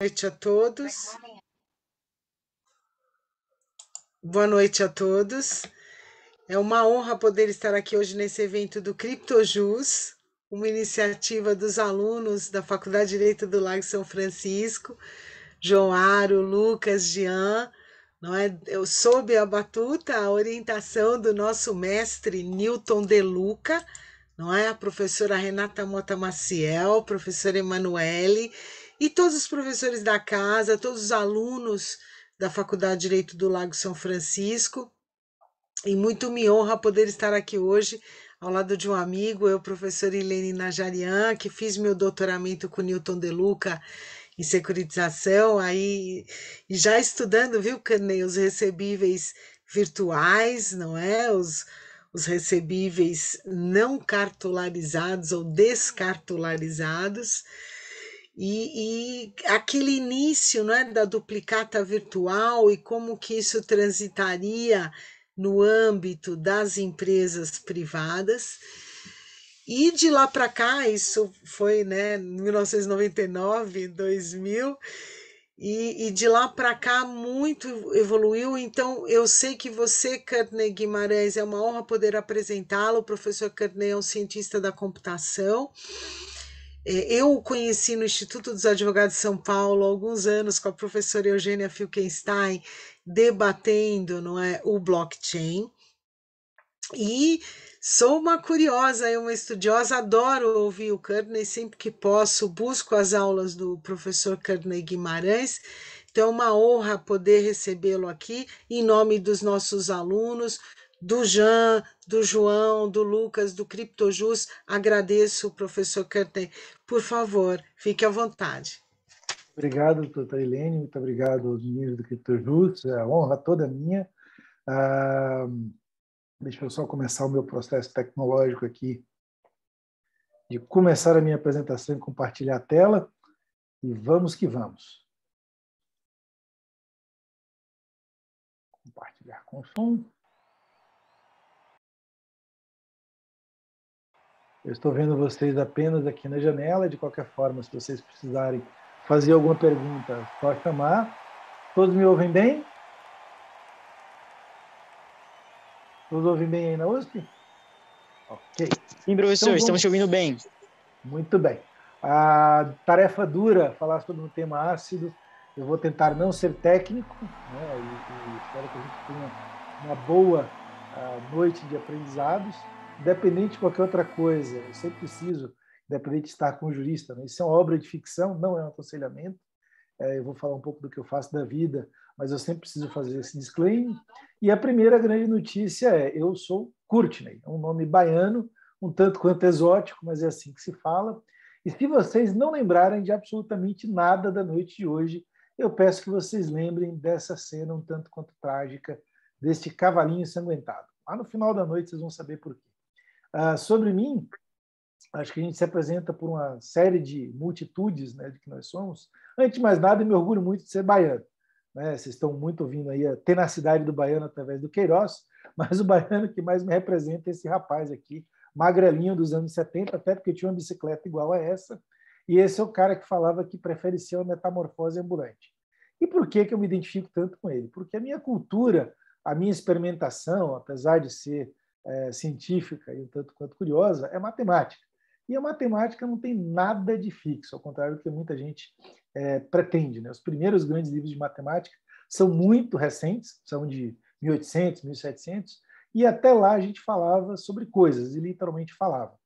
Boa noite a todos. Boa noite a todos. É uma honra poder estar aqui hoje nesse evento do CriptoJus, uma iniciativa dos alunos da Faculdade de Direito do Lago São Francisco, João Aro, Lucas, Jean, não é? Eu soube a batuta, a orientação do nosso mestre Newton Deluca, não é? A professora Renata Mota Maciel, professora Emanuele e todos os professores da casa, todos os alunos da Faculdade de Direito do Lago São Francisco. E muito me honra poder estar aqui hoje ao lado de um amigo, eu, professor Helene Najarian, que fiz meu doutoramento com Newton Deluca em securitização, aí e já estudando, viu, Canei, os recebíveis virtuais, não é? Os, os recebíveis não cartularizados ou descartularizados e, e, aquele início é da duplicata virtual e como que isso transitaria no âmbito das empresas privadas. E de lá para cá, isso foi né, 1999, 2000, e, e de lá para cá muito evoluiu. Então, eu sei que você, Kurtney Guimarães, é uma honra poder apresentá-lo. O professor Kurtney é um cientista da computação é, eu o conheci no Instituto dos Advogados de São Paulo há alguns anos com a professora Eugênia Filkenstein, debatendo não é, o blockchain. E sou uma curiosa e uma estudiosa, adoro ouvir o Kardner, sempre que posso busco as aulas do professor Kardner Guimarães. Então é uma honra poder recebê-lo aqui em nome dos nossos alunos, do Jean, do João, do Lucas, do CriptoJus. Agradeço, professor Curtin. Por favor, fique à vontade. Obrigado, doutora Helene. Muito obrigado aos meninos do CriptoJus. É a honra toda é minha. Ah, deixa eu só começar o meu processo tecnológico aqui de começar a minha apresentação e compartilhar a tela. E vamos que vamos. Compartilhar com som. Eu estou vendo vocês apenas aqui na janela. De qualquer forma, se vocês precisarem fazer alguma pergunta, pode chamar. Todos me ouvem bem? Todos ouvem bem aí na USP? Ok. Sim, professor, então, estamos te ouvindo bem. Muito bem. A tarefa dura, falar sobre um tema ácido. Eu vou tentar não ser técnico, né? e, e espero que a gente tenha uma boa uh, noite de aprendizados independente de qualquer outra coisa. Eu sempre preciso, independente de estar com o um jurista. Né? Isso é uma obra de ficção, não é um aconselhamento. É, eu vou falar um pouco do que eu faço da vida, mas eu sempre preciso fazer esse disclaimer. E a primeira grande notícia é: eu sou Courtney, é um nome baiano, um tanto quanto exótico, mas é assim que se fala. E se vocês não lembrarem de absolutamente nada da noite de hoje, eu peço que vocês lembrem dessa cena um tanto quanto trágica deste cavalinho ensanguentado. Lá no final da noite vocês vão saber por quê. Ah, sobre mim, acho que a gente se apresenta por uma série de multitudes né, de que nós somos. Antes de mais nada, me orgulho muito de ser baiano. Né? Vocês estão muito ouvindo aí a tenacidade do baiano através do Queiroz, mas o baiano que mais me representa é esse rapaz aqui, magrelinho dos anos 70, até porque eu tinha uma bicicleta igual a essa. E esse é o cara que falava que prefere ser uma metamorfose ambulante. E por que, que eu me identifico tanto com ele? Porque a minha cultura, a minha experimentação, apesar de ser é, científica e um tanto quanto curiosa, é matemática. E a matemática não tem nada de fixo, ao contrário do que muita gente é, pretende. Né? Os primeiros grandes livros de matemática são muito recentes, são de 1800, 1700, e até lá a gente falava sobre coisas, e literalmente falava.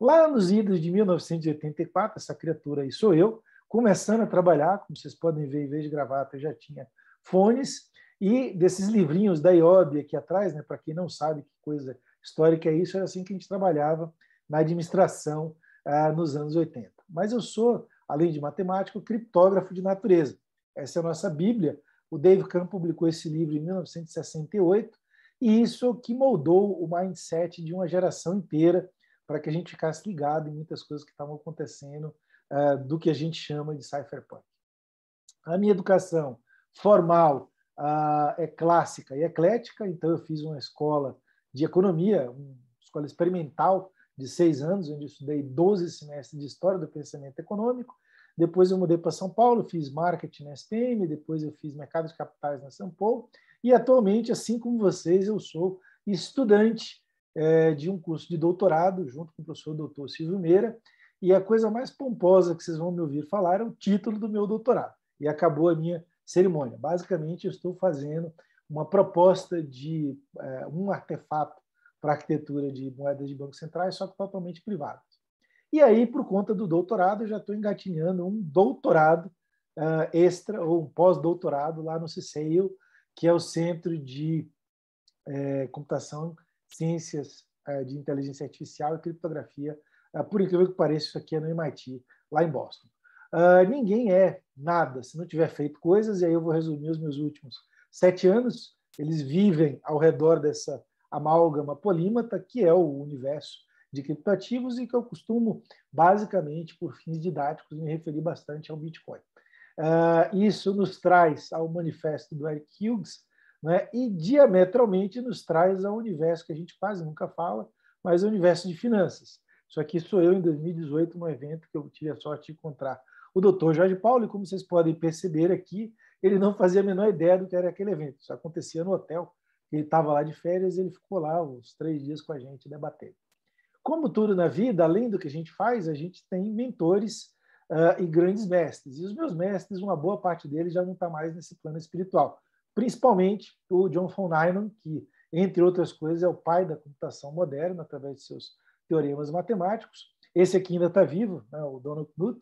Lá nos idos de 1984, essa criatura aí sou eu, começando a trabalhar, como vocês podem ver, em vez de gravata eu já tinha fones, e desses livrinhos da IOB aqui atrás, né, para quem não sabe que coisa histórica é isso, era assim que a gente trabalhava na administração ah, nos anos 80. Mas eu sou, além de matemático, criptógrafo de natureza. Essa é a nossa Bíblia. O Dave Kahn publicou esse livro em 1968 e isso é o que moldou o mindset de uma geração inteira para que a gente ficasse ligado em muitas coisas que estavam acontecendo ah, do que a gente chama de cypherpunk. A minha educação formal ah, é clássica e eclética, então eu fiz uma escola de economia, escola experimental de seis anos, onde eu estudei 12 semestres de História do Pensamento Econômico. Depois eu mudei para São Paulo, fiz marketing na SPM, depois eu fiz mercados capitais na São Paulo. E atualmente, assim como vocês, eu sou estudante é, de um curso de doutorado, junto com o professor doutor Silvio Meira. E a coisa mais pomposa que vocês vão me ouvir falar é o título do meu doutorado. E acabou a minha cerimônia. Basicamente, eu estou fazendo uma proposta de é, um artefato para arquitetura de moedas de bancos centrais, só que totalmente privadas. E aí, por conta do doutorado, eu já estou engatinhando um doutorado uh, extra ou um pós-doutorado lá no CCIL, que é o Centro de é, Computação, Ciências é, de Inteligência Artificial e Criptografia. por incrível que pareça, isso aqui é no MIT, lá em Boston. Uh, ninguém é nada se não tiver feito coisas, e aí eu vou resumir os meus últimos sete anos, eles vivem ao redor dessa amálgama polímata, que é o universo de criptoativos e que eu costumo, basicamente, por fins didáticos, me referir bastante ao Bitcoin. Uh, isso nos traz ao manifesto do Eric Hughes né, e diametralmente nos traz ao universo que a gente quase nunca fala, mas o universo de finanças. Isso aqui sou eu em 2018, num evento que eu tive a sorte de encontrar o doutor Jorge Paulo, e como vocês podem perceber aqui, ele não fazia a menor ideia do que era aquele evento. Isso acontecia no hotel. Ele estava lá de férias ele ficou lá uns três dias com a gente debatendo. Como tudo na vida, além do que a gente faz, a gente tem mentores uh, e grandes mestres. E os meus mestres, uma boa parte deles já não está mais nesse plano espiritual. Principalmente o John von Neumann, que, entre outras coisas, é o pai da computação moderna, através de seus teoremas matemáticos. Esse aqui ainda está vivo, né, o Donald Knuth,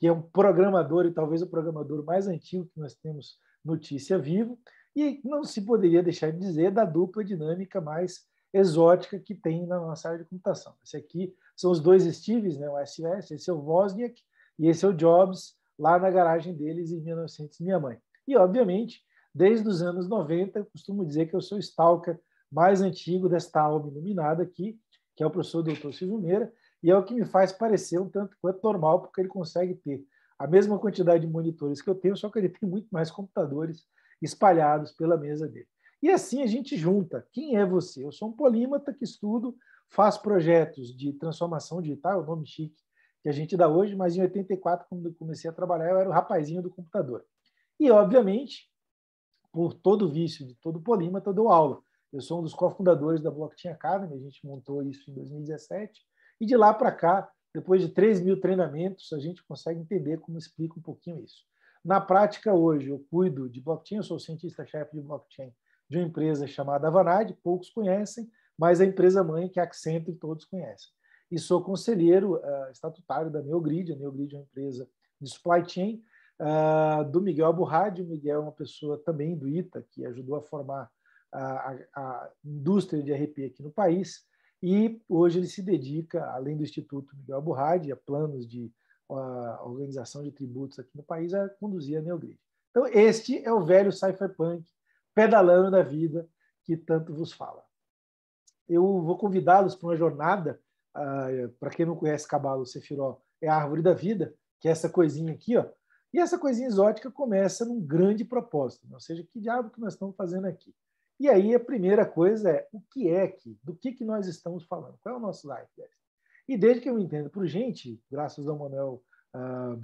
que é um programador e talvez o programador mais antigo que nós temos notícia vivo, e não se poderia deixar de dizer da dupla dinâmica mais exótica que tem na nossa área de computação. Esse aqui são os dois Steves, né, o SS, esse é o Wozniak e esse é o Jobs, lá na garagem deles em 1900, minha mãe. E, obviamente, desde os anos 90, eu costumo dizer que eu sou o stalker mais antigo desta alma iluminada aqui, que é o professor doutor Silvio Meira, e é o que me faz parecer um tanto quanto normal, porque ele consegue ter a mesma quantidade de monitores que eu tenho, só que ele tem muito mais computadores espalhados pela mesa dele. E assim a gente junta. Quem é você? Eu sou um polímata que estudo, faço projetos de transformação digital, é o nome chique que a gente dá hoje, mas em 84, quando comecei a trabalhar, eu era o rapazinho do computador. E, obviamente, por todo vício de todo polímata, eu dou aula. Eu sou um dos cofundadores da Blockchain Academy, a gente montou isso em 2017, e de lá para cá, depois de 3 mil treinamentos, a gente consegue entender como explica um pouquinho isso. Na prática, hoje, eu cuido de blockchain, eu sou cientista-chefe de blockchain de uma empresa chamada Avanade, poucos conhecem, mas é a empresa mãe que é a Accenture todos conhecem. E sou conselheiro uh, estatutário da Neogrid, a Neogrid é uma empresa de supply chain, uh, do Miguel Aburradi. O Miguel é uma pessoa também do ITA, que ajudou a formar a, a, a indústria de RP aqui no país. E hoje ele se dedica, além do Instituto Miguel Aburradi, a planos de a organização de tributos aqui no país, a conduzir a Neogrid. Então, este é o velho cypherpunk, pedalando da vida, que tanto vos fala. Eu vou convidá-los para uma jornada. Uh, para quem não conhece Cabalo Sefiró, é a árvore da vida, que é essa coisinha aqui, ó. E essa coisinha exótica começa num grande propósito, ou seja, que diabo que nós estamos fazendo aqui? E aí a primeira coisa é o que é que, do que, que nós estamos falando, qual é o nosso life? E desde que eu entendo por gente, graças ao Manuel uh,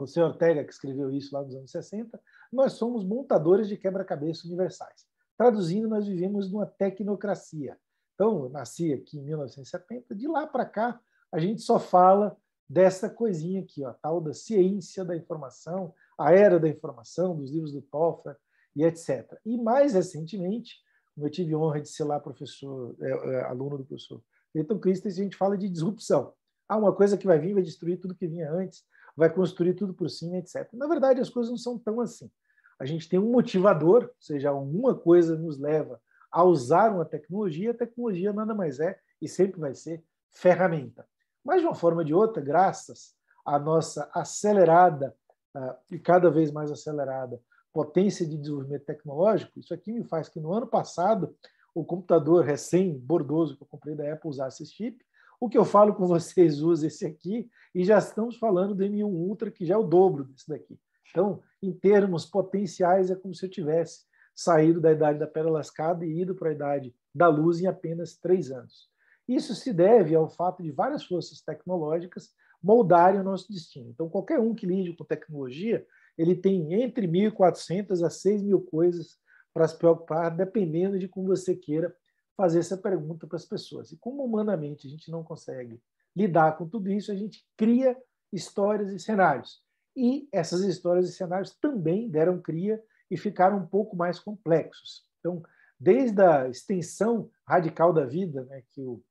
José Ortega, que escreveu isso lá nos anos 60, nós somos montadores de quebra-cabeça universais. Traduzindo, nós vivemos numa tecnocracia. Então, eu nasci aqui em 1970, de lá para cá, a gente só fala dessa coisinha aqui, ó, a tal da ciência da informação, a era da informação, dos livros do Toffler, e etc. E mais recentemente, como eu tive honra de ser lá professor, é, é aluno do professor Cleiton Christensen, a gente fala de disrupção. Há uma coisa que vai vir, vai destruir tudo que vinha antes, vai construir tudo por cima, etc. Na verdade, as coisas não são tão assim. A gente tem um motivador, ou seja, alguma coisa nos leva a usar uma tecnologia, a tecnologia nada mais é e sempre vai ser ferramenta. Mas, de uma forma ou de outra, graças à nossa acelerada, ah, e cada vez mais acelerada, potência de desenvolvimento tecnológico, isso aqui me faz que no ano passado o computador recém-bordoso que eu comprei da Apple usasse esse chip, o que eu falo com vocês usa esse aqui, e já estamos falando do M1 Ultra, que já é o dobro desse daqui. Então, em termos potenciais, é como se eu tivesse saído da idade da pedra lascada e ido para a idade da luz em apenas três anos. Isso se deve ao fato de várias forças tecnológicas moldarem o nosso destino. Então, qualquer um que lide com tecnologia ele tem entre 1.400 a 6.000 coisas para se preocupar, dependendo de como você queira fazer essa pergunta para as pessoas. E como humanamente a gente não consegue lidar com tudo isso, a gente cria histórias e cenários. E essas histórias e cenários também deram cria e ficaram um pouco mais complexos. Então, desde a extensão radical da vida, né, que o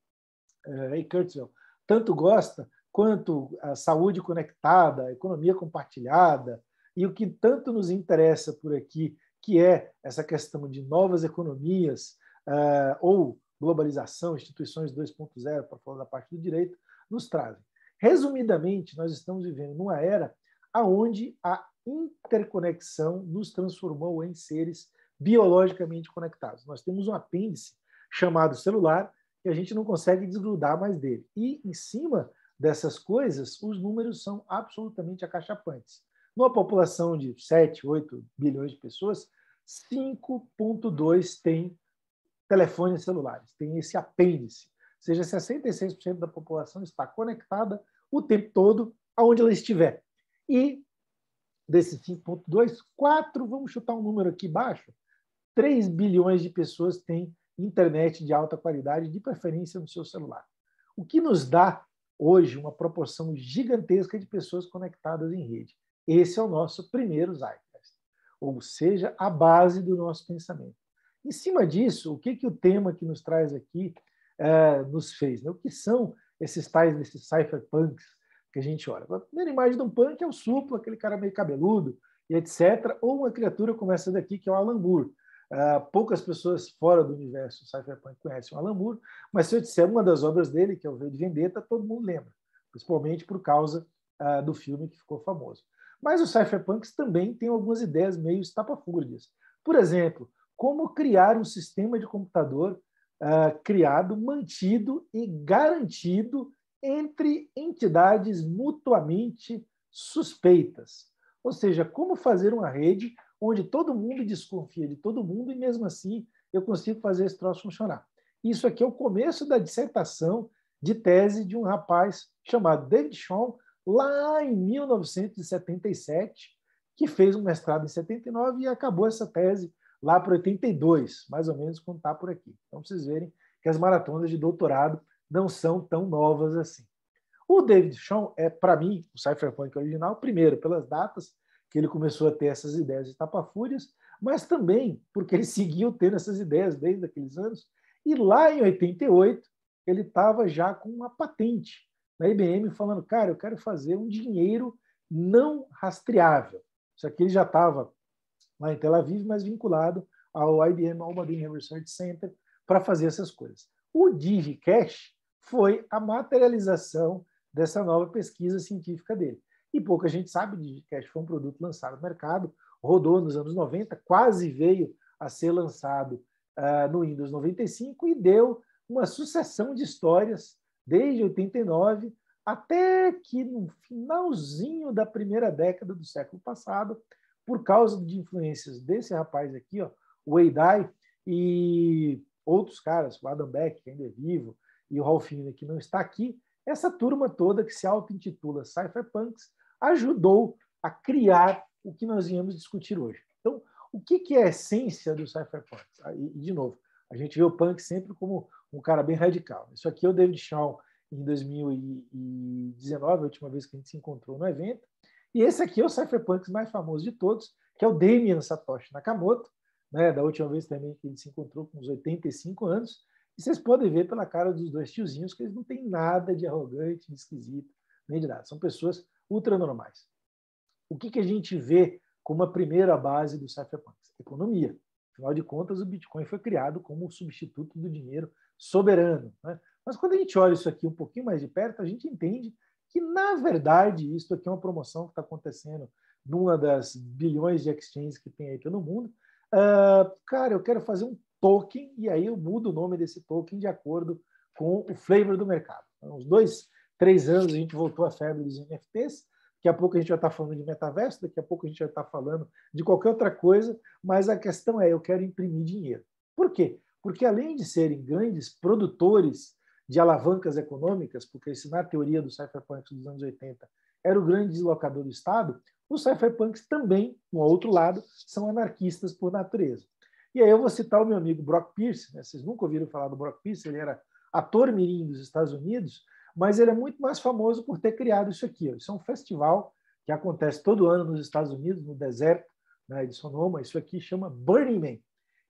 eh, Kurzweil tanto gosta, quanto a saúde conectada, a economia compartilhada, e o que tanto nos interessa por aqui, que é essa questão de novas economias uh, ou globalização, instituições 2.0, para falar da parte do direito, nos trazem. Resumidamente, nós estamos vivendo numa era aonde a interconexão nos transformou em seres biologicamente conectados. Nós temos um apêndice chamado celular que a gente não consegue desgrudar mais dele. E em cima dessas coisas, os números são absolutamente acachapantes. Numa população de 7, 8 bilhões de pessoas, 5,2 tem telefones celulares, tem esse apêndice. Ou seja, 66% da população está conectada o tempo todo aonde ela estiver. E desses 5,2, 4, vamos chutar um número aqui baixo, 3 bilhões de pessoas têm internet de alta qualidade, de preferência no seu celular. O que nos dá hoje uma proporção gigantesca de pessoas conectadas em rede. Esse é o nosso primeiro zeitgeist, ou seja, a base do nosso pensamento. Em cima disso, o que, que o tema que nos traz aqui é, nos fez? Né? O que são esses tais desses cypherpunks que a gente olha? A primeira imagem de um punk é o Suplo, aquele cara meio cabeludo e etc. Ou uma criatura como essa daqui, que é o Alan Moore. É, poucas pessoas fora do universo cypherpunk conhecem o Alan Moore, mas se eu disser uma das obras dele, que é o V de Vendetta, todo mundo lembra, principalmente por causa uh, do filme que ficou famoso. Mas os cypherpunks também têm algumas ideias meio estapafúrdias. Por exemplo, como criar um sistema de computador uh, criado, mantido e garantido entre entidades mutuamente suspeitas. Ou seja, como fazer uma rede onde todo mundo desconfia de todo mundo e mesmo assim eu consigo fazer esse troço funcionar. Isso aqui é o começo da dissertação de tese de um rapaz chamado David Shawn, lá em 1977, que fez um mestrado em 79 e acabou essa tese lá para 82, mais ou menos quando está por aqui. Então, vocês verem que as maratonas de doutorado não são tão novas assim. O David Shawn é, para mim, o cypherpunk original, primeiro pelas datas que ele começou a ter essas ideias de tapafúrias, mas também porque ele seguiu tendo essas ideias desde aqueles anos. E lá em 88, ele estava já com uma patente na IBM falando, cara, eu quero fazer um dinheiro não rastreável. Isso aqui ele já estava lá em Tel Aviv, mas vinculado ao IBM Almadine Research Center para fazer essas coisas. O DigiCash foi a materialização dessa nova pesquisa científica dele. E pouca gente sabe, o DigiCash foi um produto lançado no mercado, rodou nos anos 90, quase veio a ser lançado uh, no Windows 95 e deu uma sucessão de histórias desde 89 até que no finalzinho da primeira década do século passado, por causa de influências desse rapaz aqui, ó, o Eidai, e outros caras, o Adam Beck, que ainda é vivo, e o Ralfinho, que não está aqui, essa turma toda que se auto-intitula Cypherpunks ajudou a criar o que nós viemos discutir hoje. Então, o que, que é a essência do Cypherpunks? E, de novo, a gente vê o punk sempre como um cara bem radical. Isso aqui é o David Shaw em 2019, a última vez que a gente se encontrou no evento. E esse aqui é o cypherpunk mais famoso de todos, que é o Damian Satoshi Nakamoto, né? da última vez também que ele se encontrou com uns 85 anos. E vocês podem ver pela cara dos dois tiozinhos que eles não têm nada de arrogante, de esquisito, nem de nada. São pessoas ultra O que, que a gente vê como a primeira base do cypherpunk? Economia. Afinal de contas, o Bitcoin foi criado como um substituto do dinheiro soberano. Né? Mas quando a gente olha isso aqui um pouquinho mais de perto, a gente entende que, na verdade, isso aqui é uma promoção que está acontecendo numa das bilhões de exchanges que tem aí pelo mundo. Uh, cara, eu quero fazer um token e aí eu mudo o nome desse token de acordo com o flavor do mercado. Então, uns dois, três anos a gente voltou à febre dos NFTs. Daqui a pouco a gente já está falando de metaverso, daqui a pouco a gente já está falando de qualquer outra coisa, mas a questão é: eu quero imprimir dinheiro. Por quê? porque além de serem grandes produtores de alavancas econômicas, porque isso na teoria do cypherpunk dos anos 80 era o grande deslocador do Estado, os cypherpunks também, no outro lado, são anarquistas por natureza. E aí eu vou citar o meu amigo Brock Pierce, né? vocês nunca ouviram falar do Brock Pierce, ele era ator mirim dos Estados Unidos, mas ele é muito mais famoso por ter criado isso aqui. Isso é um festival que acontece todo ano nos Estados Unidos, no deserto né, de Sonoma, isso aqui chama Burning Man.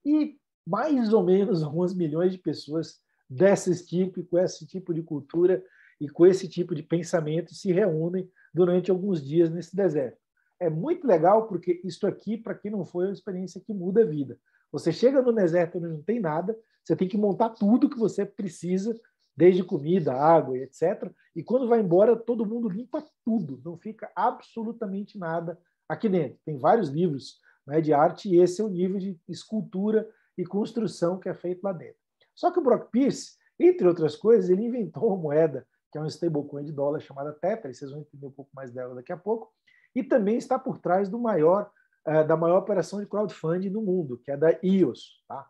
E mais ou menos alguns milhões de pessoas dessa estirpe, com esse tipo de cultura e com esse tipo de pensamento se reúnem durante alguns dias nesse deserto. É muito legal porque isso aqui, para quem não foi, é uma experiência que muda a vida. Você chega no deserto onde não tem nada, você tem que montar tudo que você precisa, desde comida, água, etc. E quando vai embora, todo mundo limpa tudo, não fica absolutamente nada aqui dentro. Tem vários livros né, de arte e esse é o nível de escultura e construção que é feito lá dentro. Só que o Brock Pierce, entre outras coisas, ele inventou uma moeda, que é um stablecoin de dólar chamada Tether, vocês vão entender um pouco mais dela daqui a pouco, e também está por trás do maior eh, da maior operação de crowdfunding do mundo, que é da IOS. Tá?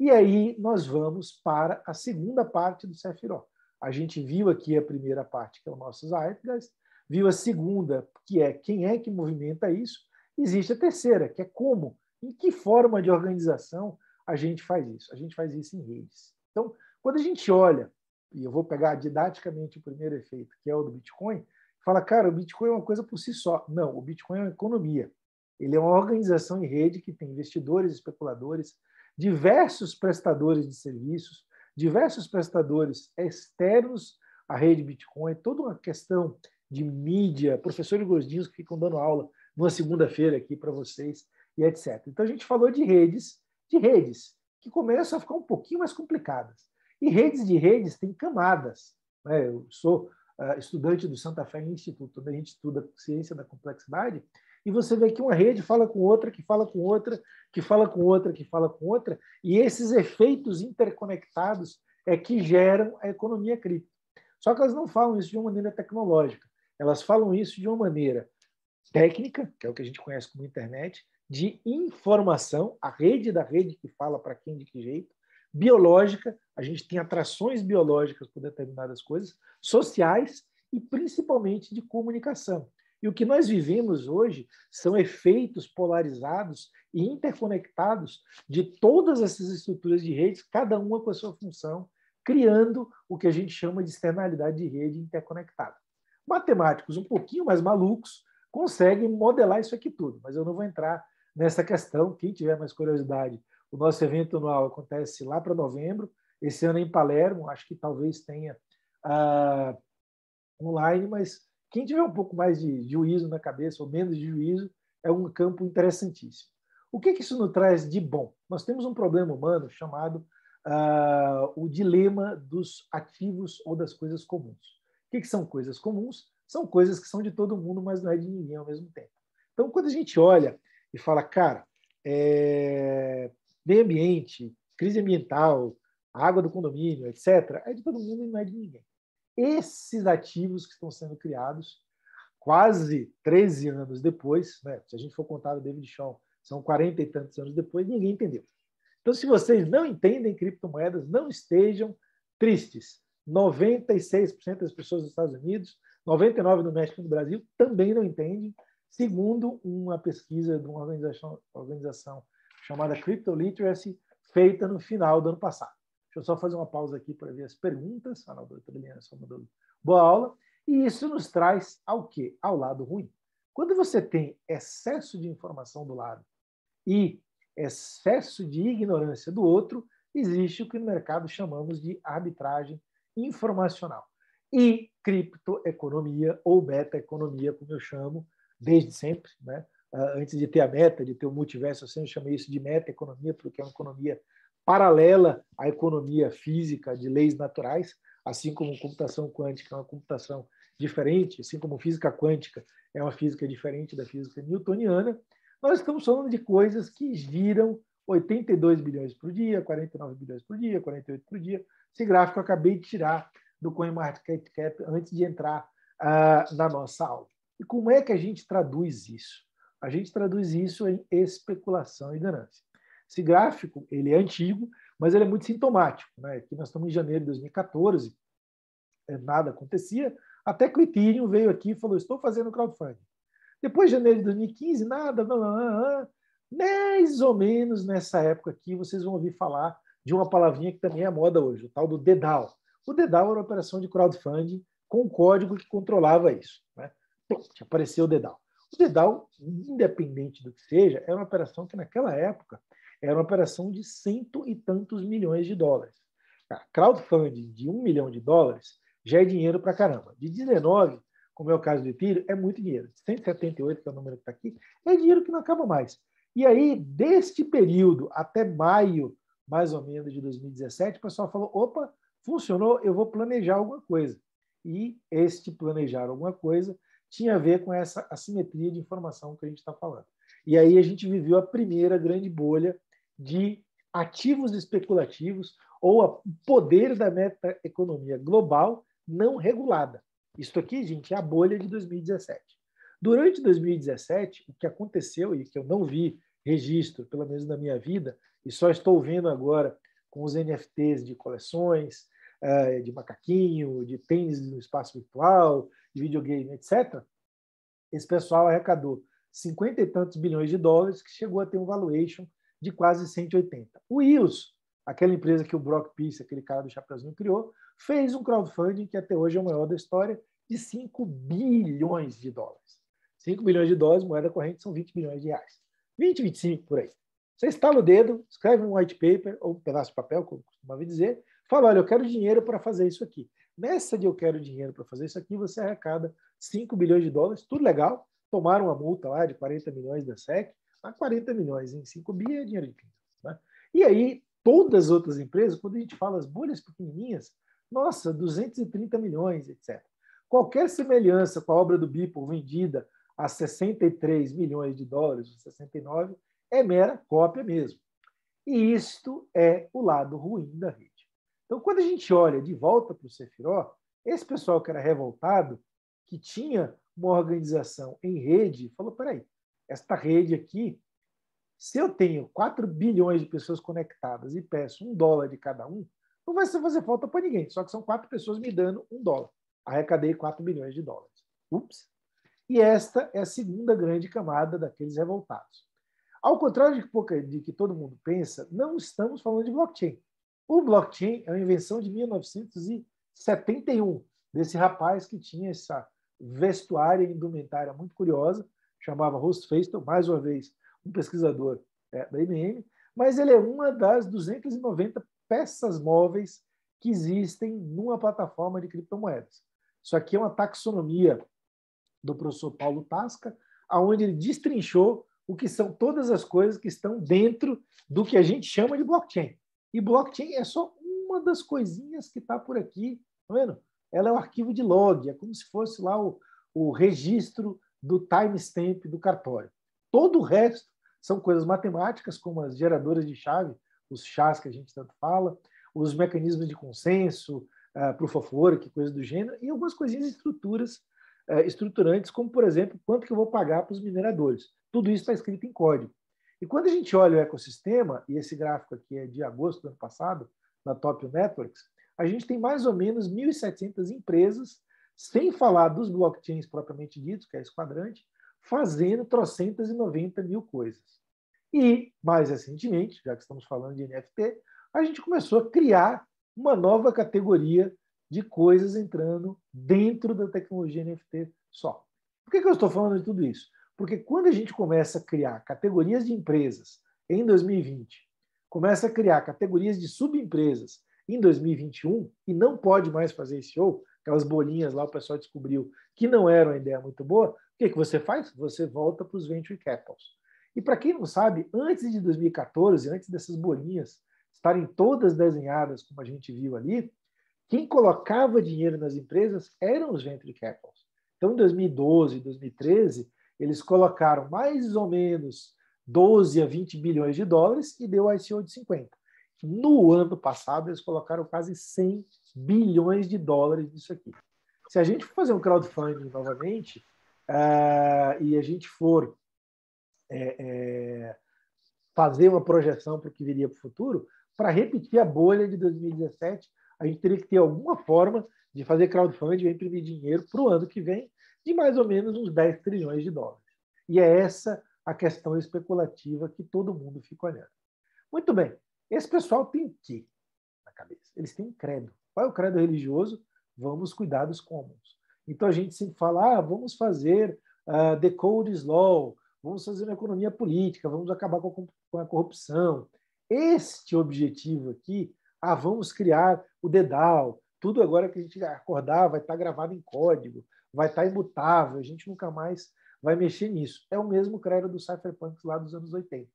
E aí nós vamos para a segunda parte do Cefiro. A gente viu aqui a primeira parte, que é o nosso Zeitgeist, viu a segunda, que é quem é que movimenta isso, existe a terceira, que é como, em que forma de organização a gente faz isso? A gente faz isso em redes. Então, quando a gente olha, e eu vou pegar didaticamente o primeiro efeito, que é o do Bitcoin, fala, cara, o Bitcoin é uma coisa por si só. Não, o Bitcoin é uma economia. Ele é uma organização em rede que tem investidores, especuladores, diversos prestadores de serviços, diversos prestadores externos à rede Bitcoin, toda uma questão de mídia, professores gordinhos que ficam dando aula numa segunda-feira aqui para vocês e etc. Então a gente falou de redes de redes, que começam a ficar um pouquinho mais complicadas. E redes de redes têm camadas. Né? Eu sou uh, estudante do Santa Fé Instituto, onde a gente estuda ciência da complexidade, e você vê que uma rede fala com outra, que fala com outra, que fala com outra, que fala com outra, e esses efeitos interconectados é que geram a economia cripto. Só que elas não falam isso de uma maneira tecnológica, elas falam isso de uma maneira técnica, que é o que a gente conhece como internet, de informação, a rede da rede que fala para quem de que jeito, biológica, a gente tem atrações biológicas por determinadas coisas, sociais e principalmente de comunicação. E o que nós vivemos hoje são efeitos polarizados e interconectados de todas essas estruturas de redes, cada uma com a sua função, criando o que a gente chama de externalidade de rede interconectada. Matemáticos um pouquinho mais malucos conseguem modelar isso aqui tudo, mas eu não vou entrar nessa questão. Quem tiver mais curiosidade, o nosso evento anual acontece lá para novembro, esse ano é em Palermo, acho que talvez tenha ah, online, mas quem tiver um pouco mais de juízo na cabeça, ou menos de juízo, é um campo interessantíssimo. O que, que isso nos traz de bom? Nós temos um problema humano chamado ah, o dilema dos ativos ou das coisas comuns. O que, que são coisas comuns? São coisas que são de todo mundo, mas não é de ninguém ao mesmo tempo. Então, quando a gente olha e fala, cara, é... meio ambiente, crise ambiental, água do condomínio, etc., é de todo mundo e não é de ninguém. Esses ativos que estão sendo criados, quase 13 anos depois, né? se a gente for contar o David Shaw, são 40 e tantos anos depois, ninguém entendeu. Então, se vocês não entendem criptomoedas, não estejam tristes. 96% das pessoas dos Estados Unidos, 99% no México e no Brasil também não entendem segundo uma pesquisa de uma organização, organização chamada Crypto Literacy, feita no final do ano passado. Deixa eu só fazer uma pausa aqui para ver as perguntas. A ah, doutora Eliana só boa aula. E isso nos traz ao quê? Ao lado ruim. Quando você tem excesso de informação do lado e excesso de ignorância do outro, existe o que no mercado chamamos de arbitragem informacional. E criptoeconomia, ou economia, como eu chamo, desde sempre, né? Ah, antes de ter a meta, de ter o multiverso, assim, eu chamei isso de meta-economia, porque é uma economia paralela à economia física de leis naturais, assim como computação quântica é uma computação diferente, assim como física quântica é uma física diferente da física newtoniana, nós estamos falando de coisas que giram 82 bilhões por dia, 49 bilhões por dia, 48 por dia. Esse gráfico eu acabei de tirar do CoinMarketCap antes de entrar uh, na nossa aula. E como é que a gente traduz isso? A gente traduz isso em especulação e ganância. Esse gráfico ele é antigo, mas ele é muito sintomático. Né? Aqui nós estamos em janeiro de 2014, é, nada acontecia, até que o Ethereum veio aqui e falou: estou fazendo crowdfunding. Depois de janeiro de 2015, nada, mais ou menos nessa época aqui, vocês vão ouvir falar de uma palavrinha que também é moda hoje, o tal do DEDAL. O DEDAL era uma operação de crowdfunding com um código que controlava isso. Né? Pronto, apareceu o dedal. O dedal, independente do que seja, é uma operação que naquela época era uma operação de cento e tantos milhões de dólares. Ah, crowdfunding de um milhão de dólares já é dinheiro para caramba. De 19, como é o caso do Ethereum, é muito dinheiro. 178, que é o número que está aqui, é dinheiro que não acaba mais. E aí, deste período até maio, mais ou menos, de 2017, o pessoal falou: opa, funcionou, eu vou planejar alguma coisa. E este planejar alguma coisa tinha a ver com essa assimetria de informação que a gente está falando. E aí a gente viveu a primeira grande bolha de ativos especulativos ou o poder da meta economia global não regulada. Isso aqui, gente, é a bolha de 2017. Durante 2017, o que aconteceu e que eu não vi registro, pelo menos na minha vida, e só estou vendo agora com os NFTs de coleções, eh, de macaquinho, de tênis no espaço virtual, de videogame, etc., esse pessoal arrecadou cinquenta e tantos bilhões de dólares, que chegou a ter um valuation de quase 180. O IOS, aquela empresa que o Brock Pierce, aquele cara do Chapeuzinho, criou, fez um crowdfunding que até hoje é o maior da história, de 5 bilhões de dólares. 5 bilhões de dólares, moeda corrente, são 20 bilhões de reais. 20, 25 por aí. Você estala o dedo, escreve um white paper, ou um pedaço de papel, como costumava dizer, fala: olha, eu quero dinheiro para fazer isso aqui. Nessa de eu quero dinheiro para fazer isso aqui, você arrecada 5 bilhões de dólares, tudo legal. Tomaram uma multa lá de 40 milhões da SEC, a 40 milhões em 5 bi é dinheiro de cripto. Né? E aí, todas as outras empresas, quando a gente fala as bolhas pequenininhas, nossa, 230 milhões, etc. Qualquer semelhança com a obra do Beeple vendida a 63 milhões de dólares, 69, é mera cópia mesmo. E isto é o lado ruim da rede. Então, quando a gente olha de volta para o Sefiró, esse pessoal que era revoltado, que tinha uma organização em rede, falou: peraí, esta rede aqui, se eu tenho 4 bilhões de pessoas conectadas e peço um dólar de cada um, não vai fazer falta para ninguém, só que são quatro pessoas me dando um dólar. Arrecadei 4 bilhões de dólares. Ups! E esta é a segunda grande camada daqueles revoltados. Ao contrário de que todo mundo pensa, não estamos falando de blockchain. O blockchain é uma invenção de 1971, desse rapaz que tinha essa vestuária e indumentária muito curiosa, chamava Horst Feistel, mais uma vez, um pesquisador é, da IBM, mas ele é uma das 290 peças móveis que existem numa plataforma de criptomoedas. Isso aqui é uma taxonomia do professor Paulo Tasca, aonde ele destrinchou o que são todas as coisas que estão dentro do que a gente chama de blockchain. E blockchain é só uma das coisinhas que está por aqui, tá vendo? Ela é o arquivo de log, é como se fosse lá o, o registro do timestamp do cartório. Todo o resto são coisas matemáticas, como as geradoras de chave, os chás que a gente tanto fala, os mecanismos de consenso, uh, proof of work, coisa do gênero, e algumas coisinhas estruturas uh, estruturantes, como, por exemplo, quanto que eu vou pagar para os mineradores. Tudo isso está escrito em código. E quando a gente olha o ecossistema, e esse gráfico aqui é de agosto do ano passado, na Top Networks, a gente tem mais ou menos 1.700 empresas, sem falar dos blockchains propriamente ditos, que é esse quadrante, fazendo 390 e mil coisas. E, mais recentemente, já que estamos falando de NFT, a gente começou a criar uma nova categoria de coisas entrando dentro da tecnologia NFT só. Por que, que eu estou falando de tudo isso? Porque quando a gente começa a criar categorias de empresas em 2020, começa a criar categorias de subempresas em 2021 e não pode mais fazer esse show, aquelas bolinhas lá o pessoal descobriu que não era uma ideia muito boa, o que, que você faz? Você volta para os venture capitals. E para quem não sabe, antes de 2014, antes dessas bolinhas estarem todas desenhadas, como a gente viu ali, quem colocava dinheiro nas empresas eram os venture capitals. Então, em 2012, 2013, eles colocaram mais ou menos 12 a 20 bilhões de dólares e deu ICO de 50. No ano passado, eles colocaram quase 100 bilhões de dólares nisso aqui. Se a gente for fazer um crowdfunding novamente uh, e a gente for é, é, fazer uma projeção para o que viria para o futuro, para repetir a bolha de 2017, a gente teria que ter alguma forma de fazer crowdfunding e imprimir dinheiro para o ano que vem de mais ou menos uns 10 trilhões de dólares. E é essa a questão especulativa que todo mundo fica olhando. Muito bem, esse pessoal tem que na cabeça? Eles têm um credo. Qual é o credo religioso? Vamos cuidar dos comuns. Então a gente sempre fala, ah, vamos fazer uh, the code law, vamos fazer uma economia política, vamos acabar com a, com a corrupção. Este objetivo aqui, ah, vamos criar o DEDAL, tudo agora que a gente acordar vai estar gravado em código, vai estar tá imutável, a gente nunca mais vai mexer nisso. É o mesmo credo do cypherpunk lá dos anos 80.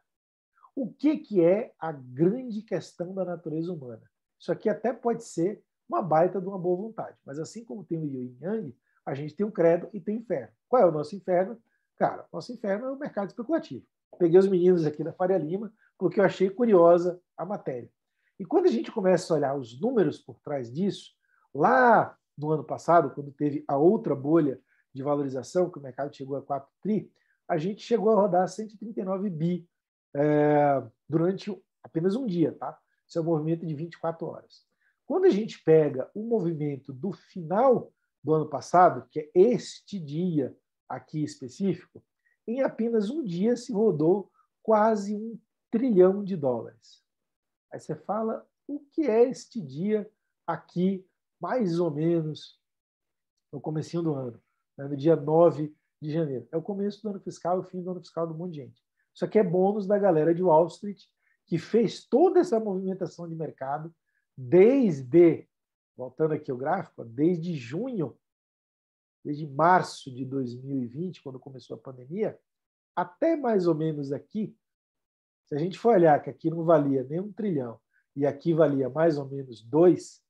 O que, que é a grande questão da natureza humana? Isso aqui até pode ser uma baita de uma boa vontade, mas assim como tem o Yin Yang, a gente tem o credo e tem o inferno. Qual é o nosso inferno? Cara, nosso inferno é o mercado especulativo. Peguei os meninos aqui da Faria Lima porque eu achei curiosa a matéria. E quando a gente começa a olhar os números por trás disso, lá no ano passado, quando teve a outra bolha de valorização, que o mercado chegou a 4 tri, a gente chegou a rodar 139 bi é, durante apenas um dia, tá? Isso é um movimento de 24 horas. Quando a gente pega o movimento do final do ano passado, que é este dia aqui específico, em apenas um dia se rodou quase um trilhão de dólares. Aí você fala, o que é este dia aqui mais ou menos no comecinho do ano, né, no dia 9 de janeiro. É o começo do ano fiscal e o fim do ano fiscal do mundo de gente. Isso aqui é bônus da galera de Wall Street, que fez toda essa movimentação de mercado desde, voltando aqui o gráfico, desde junho, desde março de 2020, quando começou a pandemia, até mais ou menos aqui, se a gente for olhar que aqui não valia nem um trilhão e aqui valia mais ou menos dois,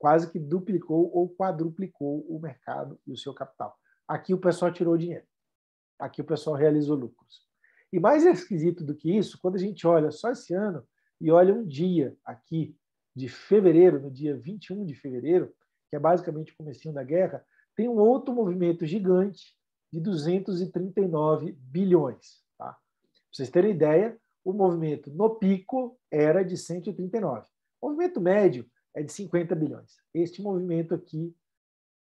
quase que duplicou ou quadruplicou o mercado e o seu capital. Aqui o pessoal tirou dinheiro. Aqui o pessoal realizou lucros. E mais esquisito do que isso, quando a gente olha só esse ano e olha um dia aqui de fevereiro, no dia 21 de fevereiro, que é basicamente o começo da guerra, tem um outro movimento gigante de 239 bilhões. Tá? Para vocês terem ideia, o movimento no pico era de 139. O movimento médio é de 50 bilhões. Este movimento aqui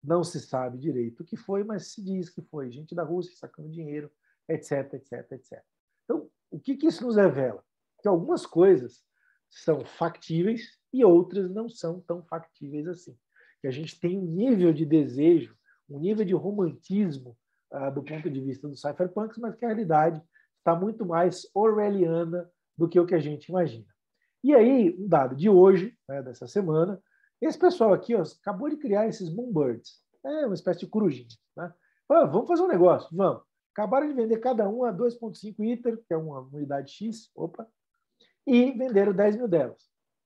não se sabe direito o que foi, mas se diz que foi gente da Rússia sacando dinheiro, etc, etc, etc. Então, o que, que isso nos revela? Que algumas coisas são factíveis e outras não são tão factíveis assim. Que a gente tem um nível de desejo, um nível de romantismo uh, do ponto de vista dos cypherpunks, mas que a realidade está muito mais orwelliana do que o que a gente imagina. E aí, um dado de hoje, né, dessa semana, esse pessoal aqui ó, acabou de criar esses Moonbirds. É uma espécie de corujinha. Né? Ah, vamos fazer um negócio, vamos. Acabaram de vender cada um a 2,5 ITER, que é uma unidade X, opa, e venderam 10 mil delas.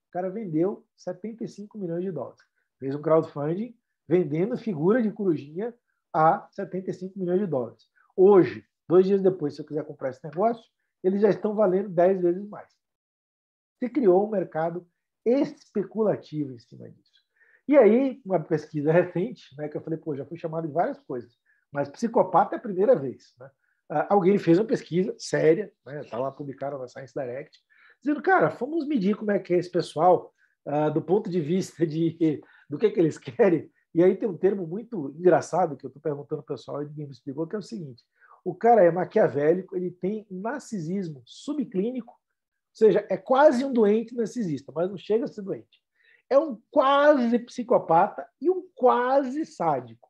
O cara vendeu 75 milhões de dólares. Fez um crowdfunding vendendo figura de corujinha a 75 milhões de dólares. Hoje, dois dias depois, se eu quiser comprar esse negócio, eles já estão valendo 10 vezes mais. Se criou um mercado especulativo em cima disso. E aí, uma pesquisa recente, né, que eu falei, pô, já fui chamado de várias coisas, mas psicopata é a primeira vez. Né? Ah, alguém fez uma pesquisa séria, né, tá lá publicaram na Science Direct, dizendo, cara, vamos medir como é que é esse pessoal ah, do ponto de vista de do que, é que eles querem. E aí tem um termo muito engraçado que eu estou perguntando ao pessoal e ninguém me explicou, que é o seguinte: o cara é maquiavélico, ele tem um narcisismo subclínico seja, é quase um doente narcisista, mas não chega a ser doente. É um quase psicopata e um quase sádico.